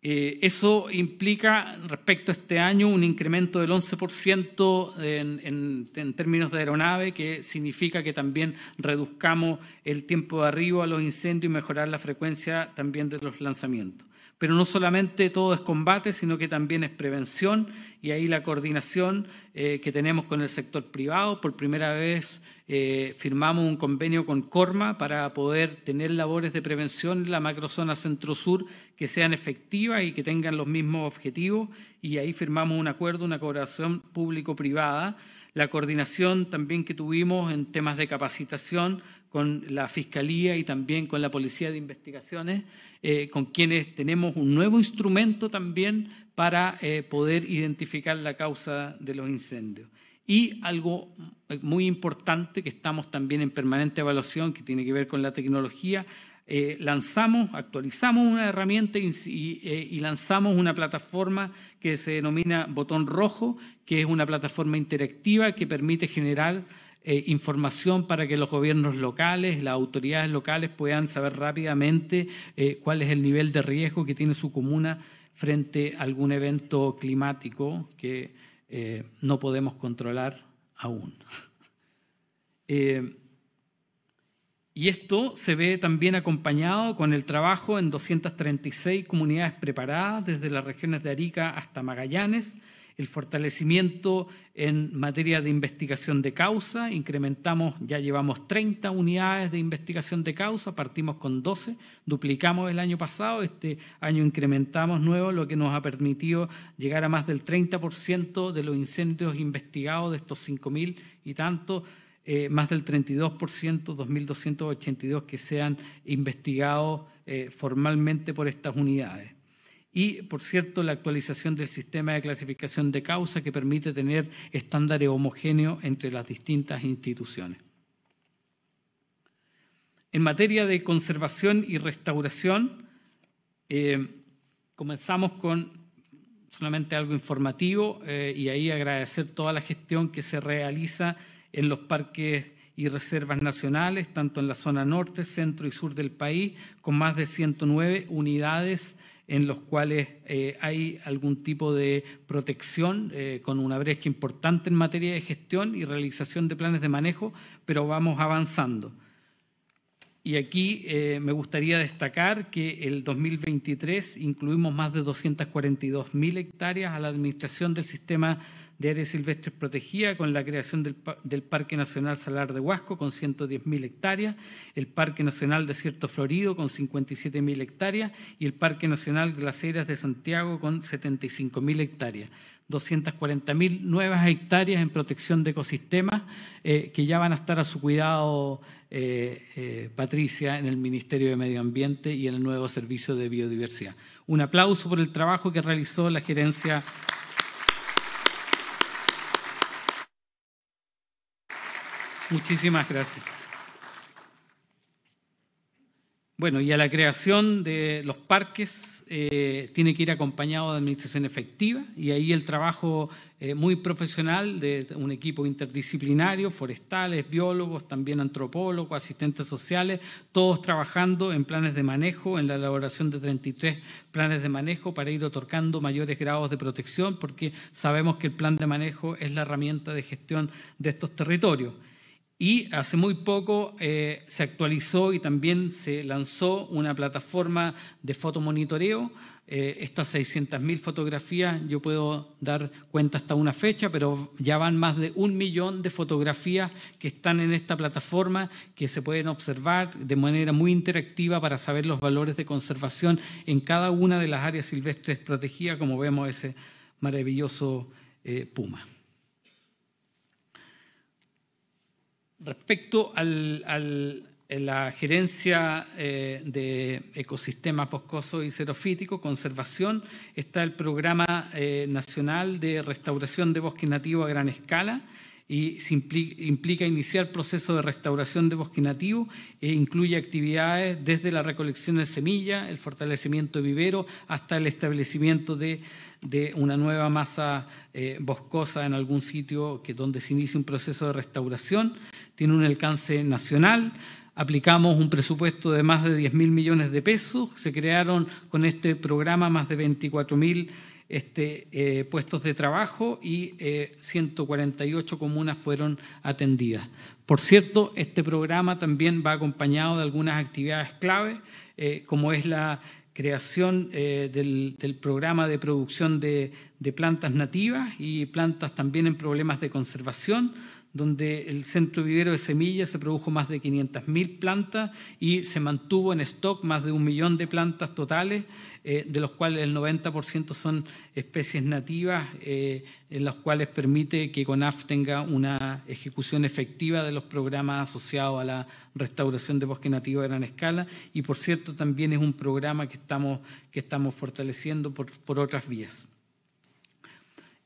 Eh, eso implica respecto a este año un incremento del 11% en, en, términos de aeronave, que significa que también reduzcamos el tiempo de arribo a los incendios y mejorar la frecuencia también de los lanzamientos. Pero no solamente todo es combate, sino que también es prevención y ahí la coordinación eh, que tenemos con el sector privado. Por primera vez eh, firmamos un convenio con Corma para poder tener labores de prevención en la macrozona centro-sur que sean efectivas y que tengan los mismos objetivos. Y ahí firmamos un acuerdo, una colaboración público-privada. La coordinación también que tuvimos en temas de capacitación con la Fiscalía y también con la Policía de Investigaciones, eh, con quienes tenemos un nuevo instrumento también para eh, poder identificar la causa de los incendios. Y algo eh, muy importante que estamos también en permanente evaluación, que tiene que ver con la tecnología, lanzamos, actualizamos una herramienta y, y, lanzamos una plataforma que se denomina Botón Rojo, que es una plataforma interactiva que permite generar eh, información para que los gobiernos locales, las autoridades locales puedan saber rápidamente eh, cuál es el nivel de riesgo que tiene su comuna frente a algún evento climático que eh, no podemos controlar aún. <laughs> y esto se ve también acompañado con el trabajo en 236 comunidades preparadas, desde las regiones de Arica hasta Magallanes, el fortalecimiento en materia de investigación de causa, incrementamos, ya llevamos 30 unidades de investigación de causa, partimos con 12, duplicamos el año pasado, este año incrementamos nuevo, lo que nos ha permitido llegar a más del 30% de los incendios investigados de estos 5.000 y tanto, eh, más del 32%, 2.282 que sean investigados eh, formalmente por estas unidades y, por cierto, la actualización del sistema de clasificación de causa que permite tener estándares homogéneos entre las distintas instituciones. En materia de conservación y restauración, eh, comenzamos con solamente algo informativo eh, y ahí agradecer toda la gestión que se realiza en los parques y reservas nacionales, tanto en la zona norte, centro y sur del país, con más de 109 unidades en los cuales eh, hay algún tipo de protección eh, con una brecha importante en materia de gestión y realización de planes de manejo, pero vamos avanzando. Y aquí eh, me gustaría destacar que el 2023 incluimos más de 242.000 hectáreas a la administración del sistema de áreas silvestres protegidas con la creación del, Parque Nacional Salar de Huasco con 110.000 hectáreas, el Parque Nacional Desierto Florido con 57.000 hectáreas y el Parque Nacional Glaceras de Santiago con 75.000 hectáreas. 240.000 nuevas hectáreas en protección de ecosistemas eh, que ya van a estar a su cuidado, eh, eh, Patricia, en el Ministerio de Medio Ambiente y en el nuevo Servicio de Biodiversidad. Un aplauso por el trabajo que realizó la gerencia Muchísimas gracias. Bueno, y a la creación de los parques eh, tiene que ir acompañado de administración efectiva y ahí el trabajo eh, muy profesional de un equipo interdisciplinario, forestales, biólogos, también antropólogos, asistentes sociales, todos trabajando en planes de manejo, en la elaboración de 33 planes de manejo para ir otorgando mayores grados de protección porque sabemos que el plan de manejo es la herramienta de gestión de estos territorios. Y hace muy poco eh, se actualizó y también se lanzó una plataforma de fotomonitoreo. Eh, estas 600.000 fotografías, yo puedo dar cuenta hasta una fecha, pero ya van más de un millón de fotografías que están en esta plataforma que se pueden observar de manera muy interactiva para saber los valores de conservación en cada una de las áreas silvestres protegidas, como vemos ese maravilloso eh, puma. Respecto a eh, la gerencia eh, de ecosistemas boscosos y xerofíticos, conservación, está el programa eh, nacional de restauración de bosque nativo a gran escala y implica, iniciar proceso de restauración de bosque nativo e incluye actividades desde la recolección de semillas, el fortalecimiento de vivero, hasta el establecimiento de, una nueva masa boscosa en algún sitio que, donde se inicie un proceso de restauración tiene un alcance nacional. Aplicamos un presupuesto de más de 10 mil millones de pesos. Se crearon con este programa más de 24.000 este, eh, puestos de trabajo y 148 eh, comunas fueron atendidas. Por cierto, este programa también va acompañado de algunas actividades clave, eh, como es la creación del, programa de producción de plantas nativas y plantas también en problemas de conservación donde el centro vivero de semillas se produjo más de 500.000 plantas y se mantuvo en stock más de un millón de plantas totales, eh, de los cuales el 90% son especies nativas, eh, en las cuales permite que CONAF tenga una ejecución efectiva de los programas asociados a la restauración de bosque nativo a gran escala. Y por cierto, también es un programa que estamos, que estamos fortaleciendo por otras vías.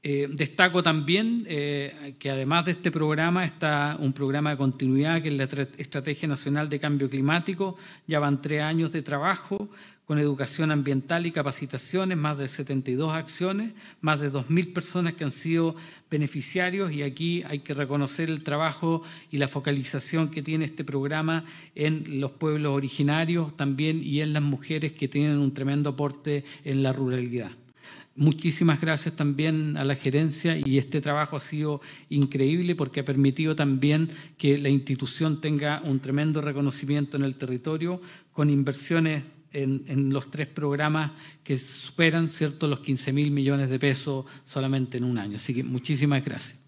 Eh, destaco también eh, que además de este programa está un programa de continuidad que es la Estrategia Nacional de Cambio Climático. Ya van tres años de trabajo con educación ambiental y capacitaciones, más de 72 acciones, más de 2.000 personas que han sido beneficiarios y aquí hay que reconocer el trabajo y la focalización que tiene este programa en los pueblos originarios también y en las mujeres que tienen un tremendo aporte en la ruralidad. Muchísimas gracias también a la gerencia y este trabajo ha sido increíble porque ha permitido también que la institución tenga un tremendo reconocimiento en el territorio con inversiones en, los tres programas que superan ¿cierto? los 15 mil millones de pesos solamente en un año. Así que muchísimas gracias.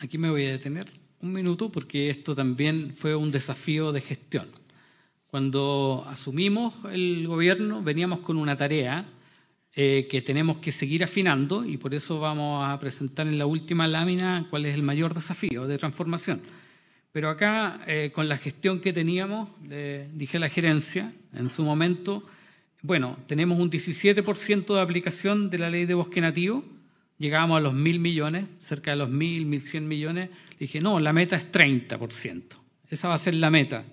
aquí me voy a detener un minuto porque esto también fue un desafío de gestión. Cuando asumimos el gobierno veníamos con una tarea eh, que tenemos que seguir afinando y por eso vamos a presentar en la última lámina cuál es el mayor desafío de transformación. Pero acá, eh, con la gestión que teníamos, dije la gerencia en su momento, bueno, tenemos un 17% de aplicación de la ley de bosque nativo, llegábamos a los mil millones, cerca de los mil, mil cien millones, le dije, no, la meta es 30%. Esa va a ser la meta.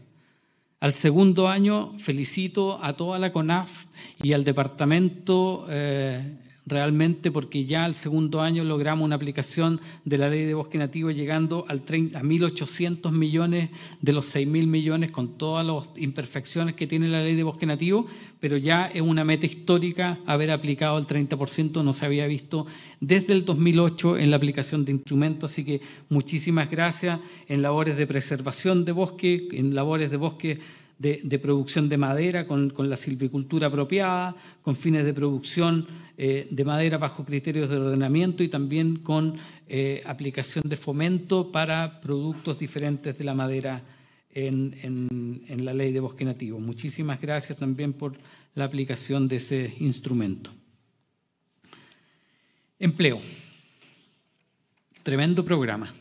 Al segundo año felicito a toda la CONAF y al departamento eh, realmente porque ya al segundo año logramos una aplicación de la ley de bosque nativo llegando al a 1.800 millones de los 6.000 millones con todas las imperfecciones que tiene la ley de bosque nativo, pero ya es una meta histórica haber aplicado el 30%, no se había visto desde el 2008 en la aplicación de instrumentos, así que muchísimas gracias en labores de preservación de bosque, en labores de bosque de, producción de madera con, la silvicultura apropiada, con fines de producción eh, de madera bajo criterios de ordenamiento y también con eh, aplicación de fomento para productos diferentes de la madera en, en la ley de bosque nativo. Muchísimas gracias también por la aplicación de ese instrumento. Empleo. Tremendo programa.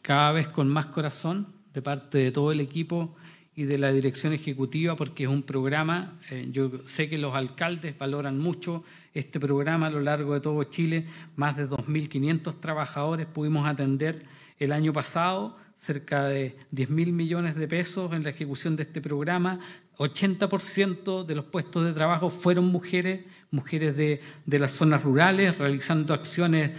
Cada vez con más corazón de parte de todo el equipo y de la dirección ejecutiva porque es un programa, eh, yo sé que los alcaldes valoran mucho este programa a lo largo de todo Chile, más de 2.500 trabajadores pudimos atender el año pasado, cerca de 10.000 millones de pesos en la ejecución de este programa, 80% de los puestos de trabajo fueron mujeres mujeres de, las zonas rurales, realizando acciones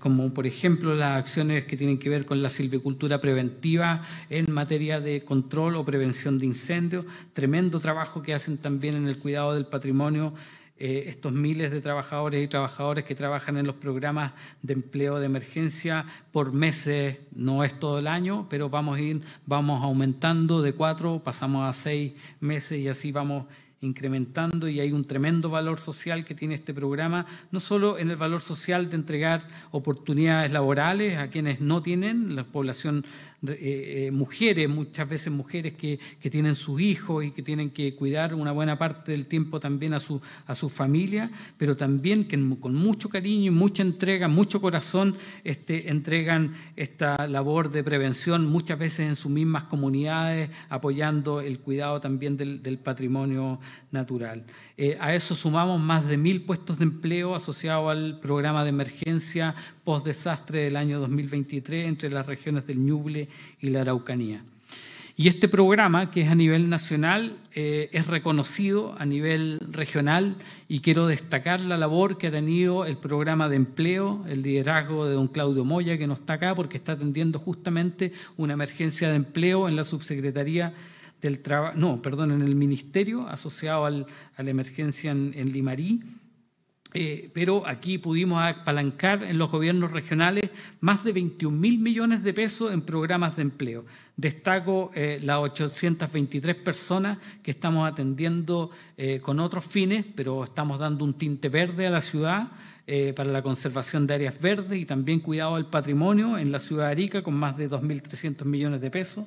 como por ejemplo las acciones que tienen que ver con la silvicultura preventiva en materia de control o prevención de incendios, tremendo trabajo que hacen también en el cuidado del patrimonio eh, estos miles de trabajadores y trabajadoras que trabajan en los programas de empleo de emergencia por meses, no es todo el año, pero vamos a ir, vamos aumentando de cuatro, pasamos a seis meses y así vamos incrementando y hay un tremendo valor social que tiene este programa, no solo en el valor social de entregar oportunidades laborales a quienes no tienen, la población eh, eh, mujeres, muchas veces mujeres que, tienen sus hijos y que tienen que cuidar una buena parte del tiempo también a su, a familia, pero también que con mucho cariño y mucha entrega, mucho corazón, este, entregan esta labor de prevención, muchas veces en sus mismas comunidades, apoyando el cuidado también del patrimonio natural. Eh, a eso sumamos más de mil puestos de empleo asociados al programa de emergencia post-desastre del año 2023 entre las regiones del Ñuble y la Araucanía. Y este programa, que es a nivel nacional, eh, es reconocido a nivel regional y quiero destacar la labor que ha tenido el programa de empleo, el liderazgo de don Claudio Moya, que no está acá porque está atendiendo justamente una emergencia de empleo en la subsecretaría del trabajo, no, perdón, en el ministerio asociado al, a la emergencia en, Limarí. Eh, pero aquí pudimos apalancar en los gobiernos regionales más de 21 mil millones de pesos en programas de empleo. Destaco eh, las 823 personas que estamos atendiendo eh, con otros fines, pero estamos dando un tinte verde a la ciudad para la conservación de áreas verdes y también cuidado del patrimonio en la ciudad de Arica con más de 2.300 millones de pesos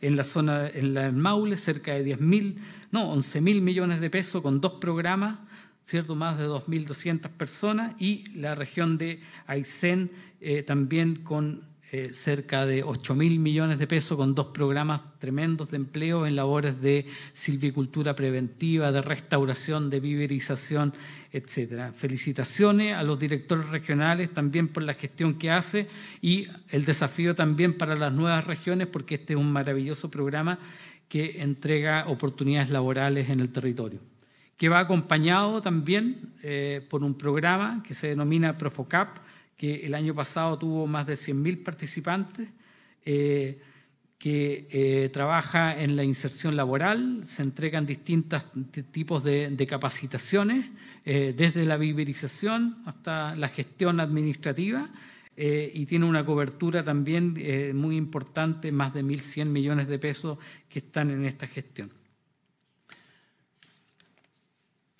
en la zona, en la Maule, cerca de 10.000, no, 11.000 millones de pesos con dos programas, ¿cierto? Más de 2.200 personas y la región de Aysén eh, también con eh, cerca de 8 mil millones de pesos con dos programas tremendos de empleo en labores de silvicultura preventiva, de restauración, de viverización, etcétera. Felicitaciones a los directores regionales también por la gestión que hace y el desafío también para las nuevas regiones porque este es un maravilloso programa que entrega oportunidades laborales en el territorio que va acompañado también eh, por un programa que se denomina Profocap, que el año pasado tuvo más de 100.000 participantes, eh, que eh, trabaja en la inserción laboral, se entregan distintos tipos de, capacitaciones, eh, desde la viverización hasta la gestión administrativa, y tiene una cobertura también muy importante, más de 1.100 millones de pesos que están en esta gestión.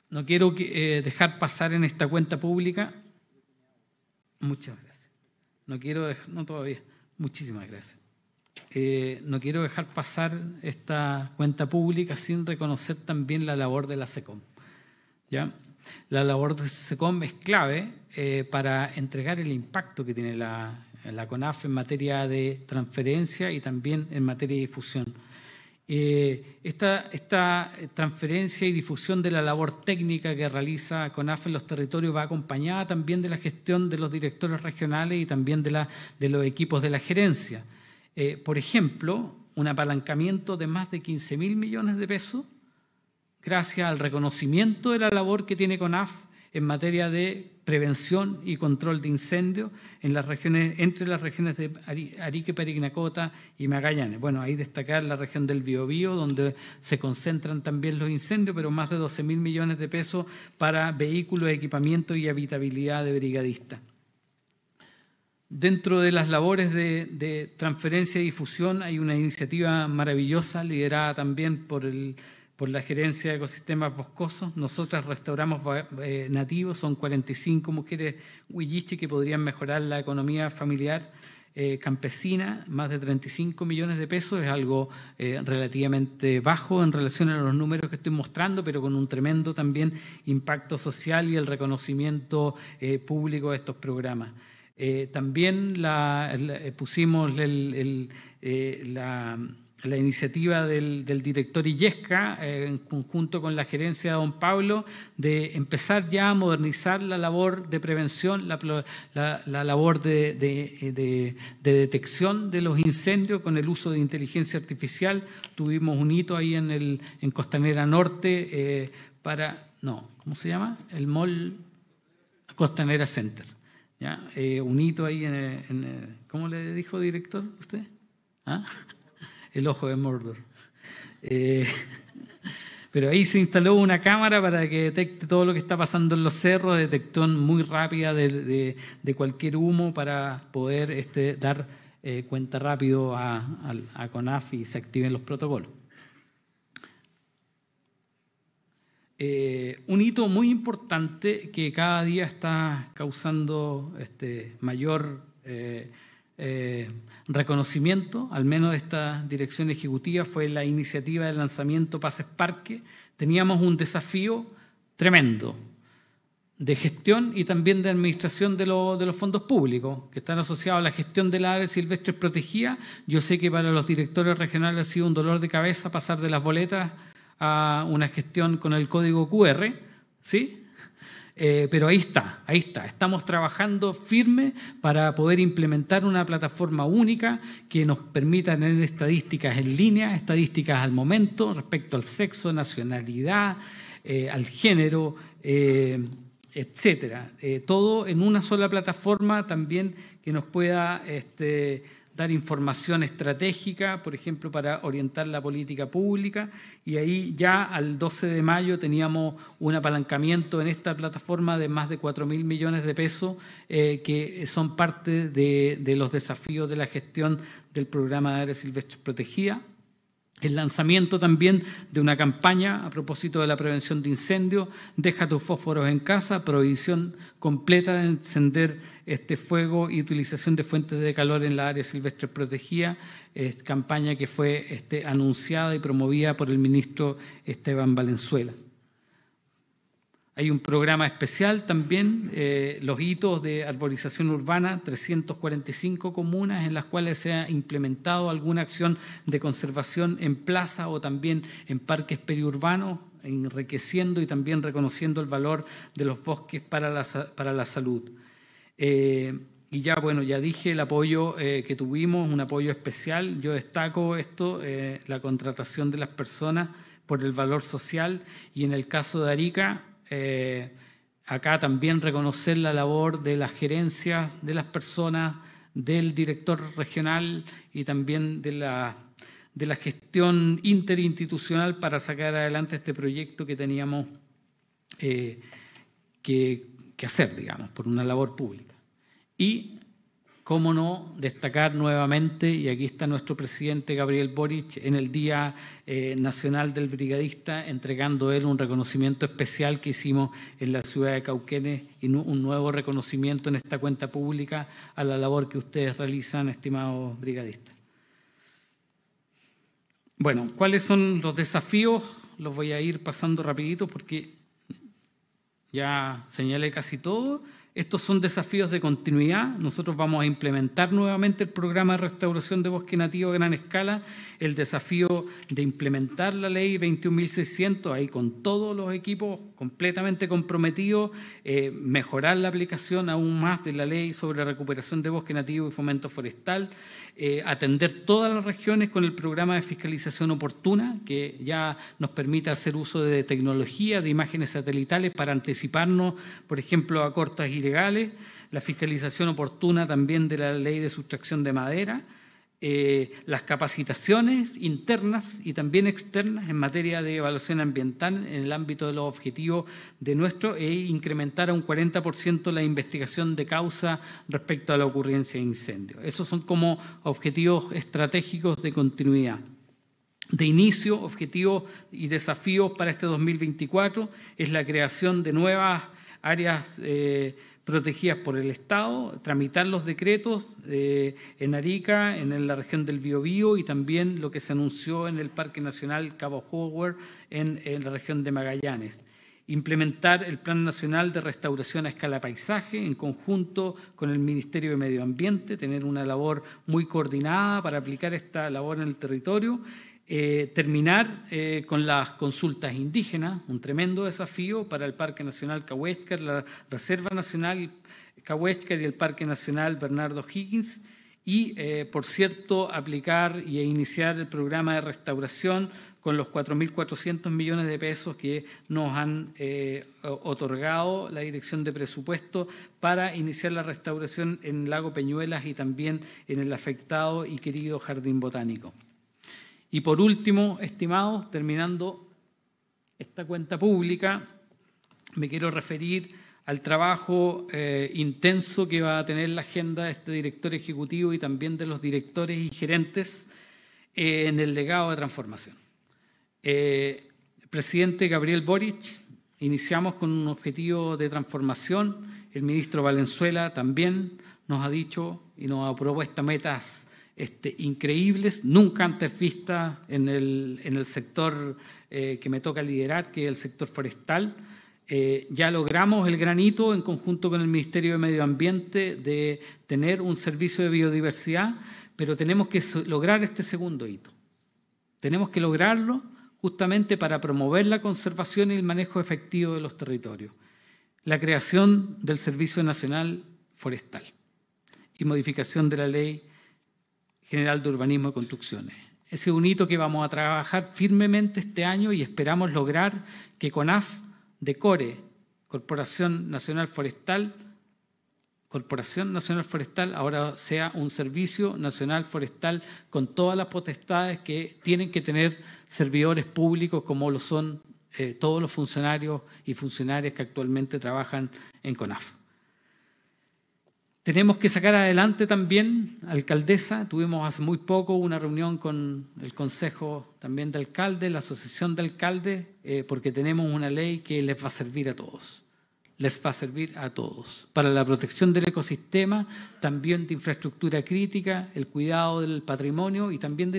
No quiero dejar pasar en esta cuenta pública Muchas gracias. No quiero, no todavía, muchísimas gracias. Eh, no quiero dejar pasar esta cuenta pública sin reconocer también la labor de la SECOM. ¿ya? La labor de SECOM es clave eh, para entregar el impacto que tiene la, la CONAF en materia de transferencia y también en materia de difusión. Eh, esta, eh, transferencia y difusión de la labor técnica que realiza CONAF en los territorios va acompañada también de la gestión de los directores regionales y también de, los equipos de la gerencia. Eh, por ejemplo, un apalancamiento de más de 15 mil millones de pesos gracias al reconocimiento de la labor que tiene CONAF en materia de prevención y control de incendios en las regiones, entre las regiones de Arique, Perignacota y Magallanes. Bueno, ahí destacar la región del Biobío, donde se concentran también los incendios, pero más de 12 mil millones de pesos para vehículos, equipamiento y habitabilidad de brigadistas. Dentro de las labores de transferencia y difusión hay una iniciativa maravillosa liderada también por el por la gerencia de ecosistemas boscosos. Nosotras restauramos eh, nativos, son 45 mujeres huillichis que podrían mejorar la economía familiar eh, campesina, más de 35 millones de pesos, es algo eh, relativamente bajo en relación a los números que estoy mostrando, pero con un tremendo también impacto social y el reconocimiento público de estos programas. también la, pusimos la la iniciativa del, director Illesca, eh, en conjunto con la gerencia de don Pablo, de empezar ya a modernizar la labor de prevención, la, labor de, detección de los incendios con el uso de inteligencia artificial. Tuvimos un hito ahí en, el, en Costanera Norte eh, para, no, ¿cómo se llama? El mall Costanera Center. ¿ya? Eh, un hito ahí en, en, ¿Cómo le dijo director usted? ¿Ah? el ojo de Mordor. Eh, <laughs> pero ahí se instaló una cámara para que detecte todo lo que está pasando en los cerros, detectón muy rápida de, cualquier humo para poder este, dar eh, cuenta rápido a, CONAF y se activen los protocolos. Eh, un hito muy importante que cada día está causando este, mayor... Eh, reconocimiento, al menos de esta dirección ejecutiva, fue la iniciativa del lanzamiento Pases Parque. Teníamos un desafío tremendo de gestión y también de administración de, los fondos públicos, que están asociados a la gestión de las áreas silvestres protegidas. Yo sé que para los directores regionales ha sido un dolor de cabeza pasar de las boletas a una gestión con el código QR, ¿sí? Eh, pero ahí está, ahí está. Estamos trabajando firme para poder implementar una plataforma única que nos permita tener estadísticas en línea, estadísticas al momento respecto al sexo, nacionalidad, eh, al género, etc. Eh, etcétera. todo en una sola plataforma también que nos pueda este, información estratégica, por ejemplo, para orientar la política pública. Y ahí ya al 12 de mayo teníamos un apalancamiento en esta plataforma de más de 4 mil millones de pesos, eh, que son parte de, de, los desafíos de la gestión del programa de áreas silvestres protegidas. El lanzamiento también de una campaña a propósito de la prevención de incendios, deja tus fósforos en casa, prohibición completa de encender este fuego y utilización de fuentes de calor en la área silvestre protegida, campaña que fue este, anunciada y promovida por el ministro Esteban Valenzuela. Hay un programa especial también, eh, los hitos de arborización urbana, 345 comunas en las cuales se ha implementado alguna acción de conservación en plaza o también en parques periurbanos, enriqueciendo y también reconociendo el valor de los bosques para la, salud. Eh, y ya, bueno, ya dije el apoyo eh, que tuvimos, un apoyo especial. Yo destaco esto, la contratación de las personas por el valor social y en el caso de Arica, eh, acá también reconocer la labor de las gerencias, de las personas, del director regional y también de la, de la gestión interinstitucional para sacar adelante este proyecto que teníamos eh, que, hacer, digamos, por una labor pública. Y cómo no destacar nuevamente, y aquí está nuestro presidente Gabriel Boric en el Día eh, Nacional del Brigadista, entregando él un reconocimiento especial que hicimos en la ciudad de Cauquenes y un nuevo reconocimiento en esta cuenta pública a la labor que ustedes realizan, estimados brigadistas. Bueno, ¿cuáles son los desafíos? Los voy a ir pasando rapidito porque ya señalé casi todo estos son desafíos de continuidad. Nosotros vamos a implementar nuevamente el programa de restauración de bosque nativo a gran escala, el desafío de implementar la ley 21.600, ahí con todos los equipos completamente comprometidos, eh, mejorar la aplicación aún más de la ley sobre recuperación de bosque nativo y fomento forestal. Eh, atender todas las regiones con el programa de fiscalización oportuna, que ya nos permite hacer uso de tecnología, de imágenes satelitales para anticiparnos, por ejemplo, a cortas ilegales, la fiscalización oportuna también de la ley de sustracción de madera eh, las capacitaciones internas y también externas en materia de evaluación ambiental en el ámbito de los objetivos de nuestro e incrementar a un 40% la investigación de causa respecto a la ocurrencia de incendios. Esos son como objetivos estratégicos de continuidad de inicio, objetivos y desafíos para este 2024 es la creación de nuevas áreas eh, protegidas por el Estado, tramitar los decretos eh, en Arica, en la región del Biobío y también lo que se anunció en el Parque Nacional Cabo Howard en la región de Magallanes implementar el Plan Nacional de Restauración a escala paisaje en conjunto con el Ministerio de Medio Ambiente, tener una labor muy coordinada para aplicar esta labor en el territorio eh, terminar eh, con las consultas indígenas, un tremendo desafío para el Parque Nacional Cahuéscar, la Reserva Nacional Cahuéscar y el Parque Nacional Bernardo Higgins. Y, eh, por cierto, aplicar y iniciar el programa de restauración con los 4.400 millones de pesos que nos han otorgado la Dirección de Presupuesto para iniciar la restauración en Lago Peñuelas y también en el afectado y querido Jardín Botánico. Y por último, estimados, terminando esta cuenta pública, me quiero referir al trabajo eh, intenso que va a tener la agenda de este director ejecutivo y también de los directores y gerentes eh, en el legado de transformación. el eh, presidente Gabriel Boric, iniciamos con un objetivo de transformación, el ministro Valenzuela también nos ha dicho y nos ha propuesto metas este, increíbles, nunca antes vistas en el, sector eh, que me toca liderar, que es el sector forestal. Eh, ya logramos el granito en conjunto con el Ministerio de Medio Ambiente de tener un servicio de biodiversidad, pero tenemos que lograr este segundo hito. Tenemos que lograrlo justamente para promover la conservación y el manejo efectivo de los territorios. La creación del Servicio Nacional Forestal y modificación de la ley General de Urbanismo y Construcciones. Ese es un hito que vamos a trabajar firmemente este año y esperamos lograr que CONAF decore Corporación Nacional Forestal, Corporación Nacional Forestal ahora sea un servicio nacional forestal con todas las potestades que tienen que tener servidores públicos como lo son eh, todos los funcionarios y funcionarias que actualmente trabajan en CONAF. Tenemos que sacar adelante también, alcaldesa, tuvimos hace muy poco una reunión con el Consejo también de Alcalde, la Asociación de Alcalde, eh, porque tenemos una ley que les va a servir a todos, les va a servir a todos, para la protección del ecosistema, también de infraestructura crítica, el cuidado del patrimonio y también de,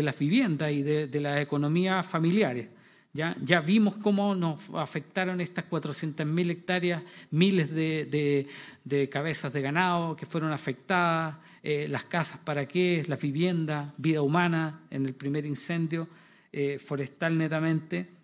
las viviendas y de las economías familiares. Ya, vimos cómo nos afectaron estas 400.000 hectáreas, miles de, cabezas de ganado que fueron afectadas, eh, las casas para qué, las viviendas, vida humana en el primer incendio eh, forestal netamente.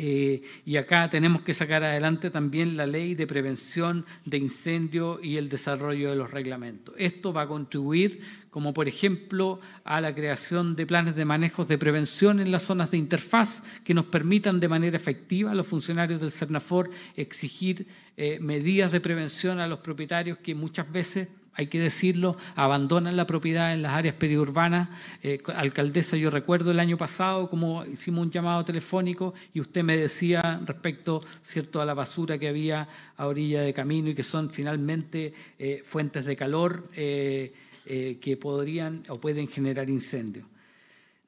Eh, y acá tenemos que sacar adelante también la ley de prevención de incendio y el desarrollo de los reglamentos. Esto va a contribuir, como por ejemplo, a la creación de planes de manejos de prevención en las zonas de interfaz que nos permitan de manera efectiva a los funcionarios del CERNAFOR exigir eh, medidas de prevención a los propietarios que muchas veces hay que decirlo, abandonan la propiedad en las áreas periurbanas. Eh, alcaldesa, yo recuerdo el año pasado como hicimos un llamado telefónico y usted me decía respecto cierto, a la basura que había a orilla de camino y que son finalmente eh, fuentes de calor eh, que podrían o pueden generar incendios.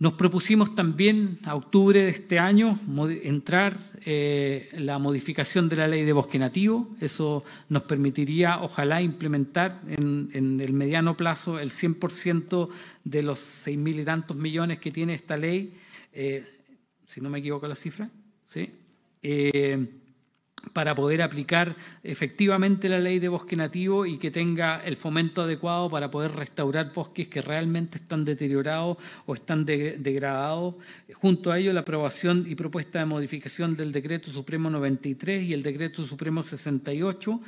Nos propusimos también a octubre de este año entrar eh, la modificación de la ley de bosque nativo. Eso nos permitiría, ojalá, implementar en, el mediano plazo el 100% de los 6.000 y tantos millones que tiene esta ley, eh, si no me equivoco la cifra, ¿sí? Eh, para poder aplicar efectivamente la ley de bosque nativo y que tenga el fomento adecuado para poder restaurar bosques que realmente están deteriorados o están degradados. Junto a ello, la aprobación y propuesta de modificación del Decreto Supremo 93 y el Decreto Supremo 68.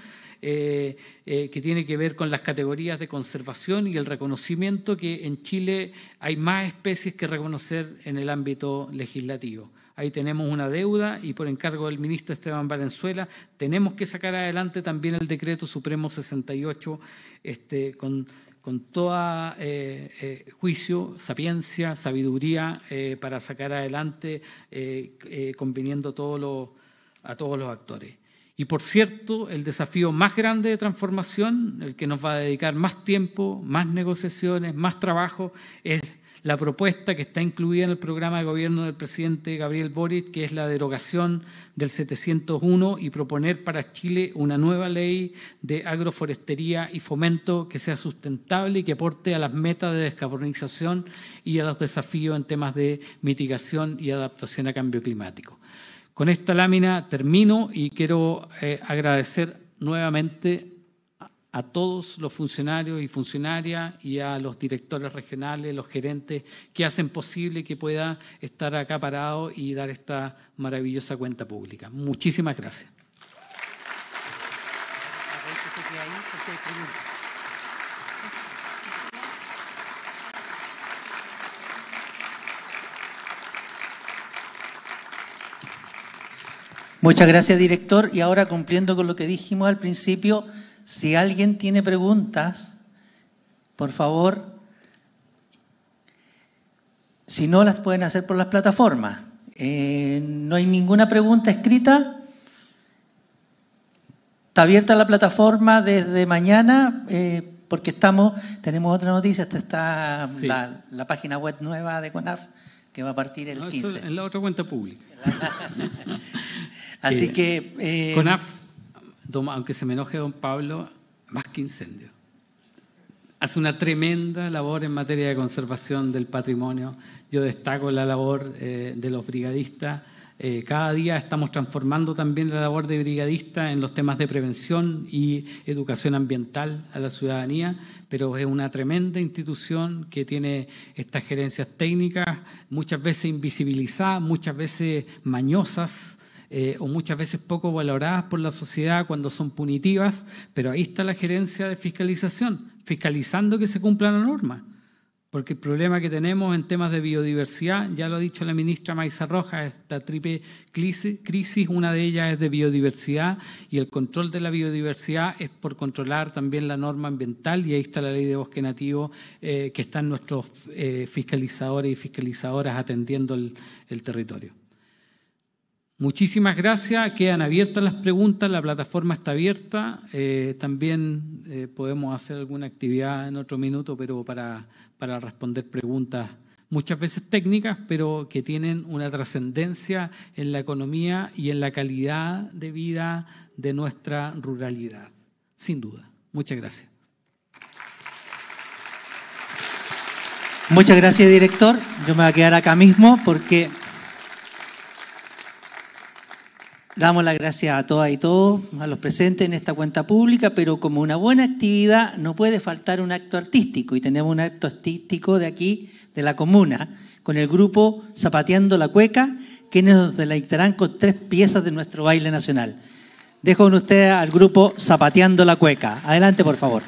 Eh, eh, que tiene que ver con las categorías de conservación y el reconocimiento que en Chile hay más especies que reconocer en el ámbito legislativo ahí tenemos una deuda y por encargo del ministro Esteban Valenzuela tenemos que sacar adelante también el decreto supremo 68 este, con, con toda eh, eh, juicio, sapiencia, sabiduría eh, para sacar adelante conviniendo a todos los actores. Y por cierto, el desafío más grande de transformación, el que nos va a dedicar más tiempo, más negociaciones, más trabajo, es la propuesta que está incluida en el programa de gobierno del presidente Gabriel Boric, que es la derogación del 701 y proponer para Chile una nueva ley de agroforestería y fomento que sea sustentable y que aporte a las metas de descarbonización y a los desafíos en temas de mitigación y adaptación a cambio climático. Con esta lámina termino y quiero eh, agradecer nuevamente a todos los funcionarios y funcionarias y a los directores regionales, los gerentes que hacen posible que pueda estar acá parado y dar esta maravillosa cuenta pública. Muchísimas gracias. Muchas gracias, director. Y ahora, cumpliendo con lo que dijimos al principio, si alguien tiene preguntas, por favor, si no, las pueden hacer por las plataformas. Eh, no hay ninguna pregunta escrita. Está abierta la plataforma desde mañana eh, porque estamos, tenemos otra noticia, esta está la, página web nueva de CONAF que va a partir el 15. En la otra cuenta pública. <laughs> Así eh, que... CONAF aunque se me enoje don Pablo, más que incendio. Hace una tremenda labor en materia de conservación del patrimonio. Yo destaco la labor eh, de los brigadistas. Eh, cada día estamos transformando también la labor de brigadista en los temas de prevención y educación ambiental a la ciudadanía, pero es una tremenda institución que tiene estas gerencias técnicas, muchas veces invisibilizadas, muchas veces mañosas, eh, o muchas veces poco valoradas por la sociedad cuando son punitivas, pero ahí está la gerencia de fiscalización, fiscalizando que se cumplan la normas. Porque el problema que tenemos en temas de biodiversidad, ya lo ha dicho la ministra Maiza Rojas, esta triple crisis, una de ellas es de biodiversidad y el control de la biodiversidad es por controlar también la norma ambiental y ahí está la ley de bosque nativo eh, que están nuestros eh, fiscalizadores y fiscalizadoras atendiendo el territorio. Muchísimas gracias. Quedan abiertas las preguntas, la plataforma está abierta. Eh, también eh, podemos hacer alguna actividad en otro minuto, pero para, para responder preguntas muchas veces técnicas, pero que tienen una trascendencia en la economía y en la calidad de vida de nuestra ruralidad, sin duda. Muchas gracias. Muchas gracias, director. Yo me voy a quedar acá mismo porque Damos las gracias a todas y todos, a los presentes en esta cuenta pública, pero como una buena actividad no puede faltar un acto artístico y tenemos un acto artístico de aquí, de la comuna, con el grupo Zapateando la Cueca, quienes nos deleitarán con tres piezas de nuestro baile nacional. Dejo con ustedes al grupo Zapateando la Cueca. Adelante, por favor.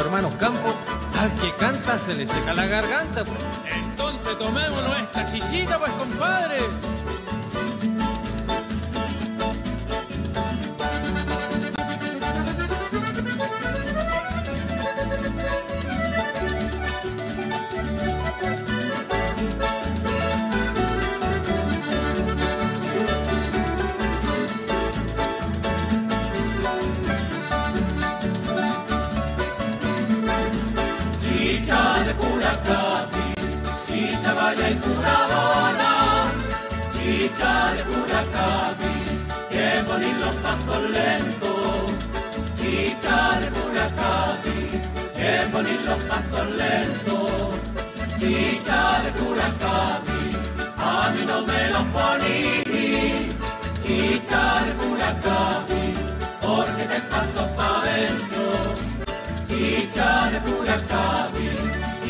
hermanos Campos, al que canta se le seca la garganta. Pues. Entonces tomémonos esta chichita, pues compadre. lento de Murakami, qué poní los pasos lentos, de Murakami, a mí no me lo poní, de Murakami, porque te paso pa' dentro, guitar de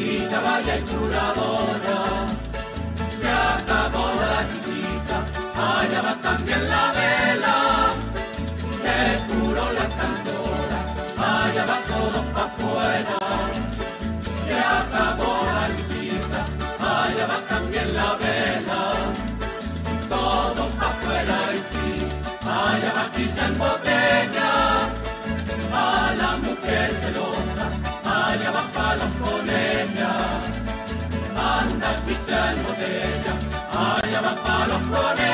y ya vaya y curadora, se acabó la chiquita, allá va también la Todo todos afuera y sí, allá en botella, a la mujer celosa, allá para con ella, anda chicha en botella, allá bajaron con ella.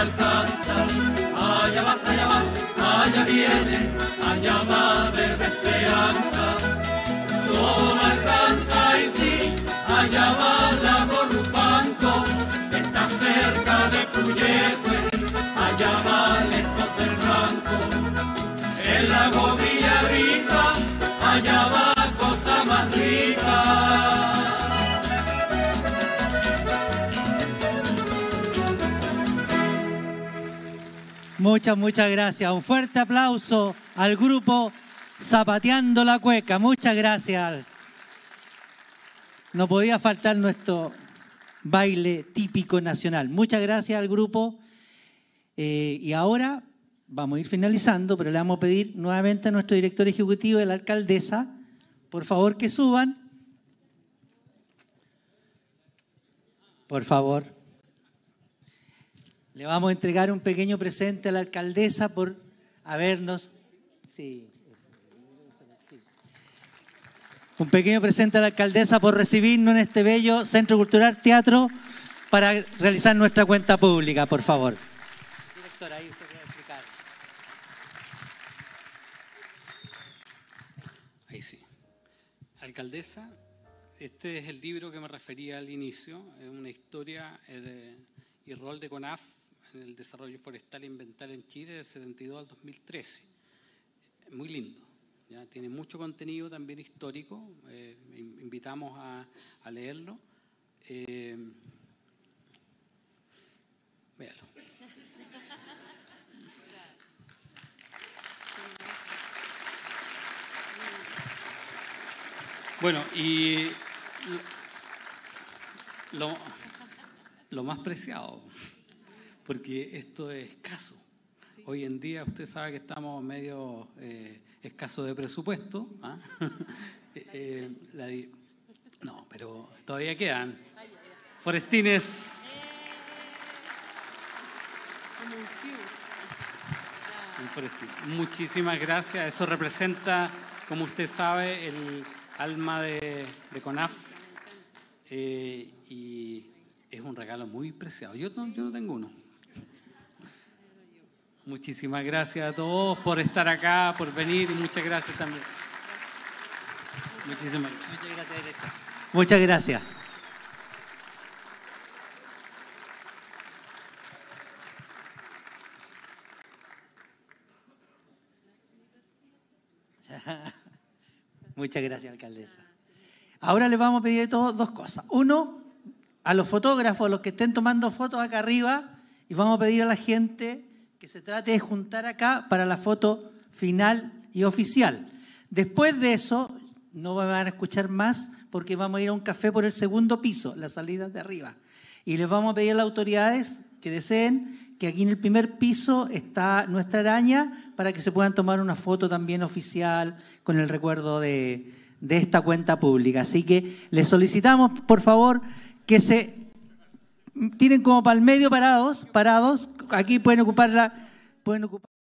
alcanza. Allá va, allá va, allá viene, allá va de esperanza. No alcanza y sí, allá va la Borrupanco, está cerca de Puyehue, allá va el del Blanco. El lago Villarrica, allá va Muchas, muchas gracias. Un fuerte aplauso al grupo Zapateando la Cueca. Muchas gracias. No podía faltar nuestro baile típico nacional. Muchas gracias al grupo. Eh, y ahora vamos a ir finalizando, pero le vamos a pedir nuevamente a nuestro director ejecutivo y la alcaldesa, por favor, que suban. Por favor. Le vamos a entregar un pequeño presente a la alcaldesa por habernos... Sí. Un pequeño presente a la alcaldesa por recibirnos en este bello Centro Cultural Teatro para realizar nuestra cuenta pública, por favor. Director, ahí usted puede explicar. Ahí sí. Alcaldesa, este es el libro que me refería al inicio, es una historia eh, y rol de CONAF en el desarrollo forestal e en Chile del 72 al 2013. Muy lindo. ¿ya? Tiene mucho contenido también histórico. Eh, invitamos a, leerlo. Eh, véalo. Bueno, y lo, lo, más preciado porque esto es escaso. Hoy en día usted sabe que estamos medio escasos eh, escaso de presupuesto. ¿ah? <laughs> <laughs> Eh, no, pero todavía quedan. Forestines. Muchísimas gracias. Eso representa, como usted sabe, el alma de, CONAF. Eh, y es un regalo muy preciado. Yo yo no tengo uno. Muchísimas gracias a todos por estar acá, por venir y muchas gracias también. Muchísimas gracias. Muchas gracias, <laughs> Muchas gracias. alcaldesa. Ahora les vamos a pedir todos dos cosas. Uno, a los fotógrafos, a los que estén tomando fotos acá arriba, y vamos a pedir a la gente que se trate de juntar acá para la foto final y oficial. Después de eso, no van a escuchar más porque vamos a ir a un café por el segundo piso, la salida de arriba. Y les vamos a pedir a las autoridades que deseen que aquí en el primer piso está nuestra araña para que se puedan tomar una foto también oficial con el recuerdo de, esta cuenta pública. Así que les solicitamos, por favor, que se tienen como para el medio parados, parados, aquí pueden ocuparla, pueden ocupar.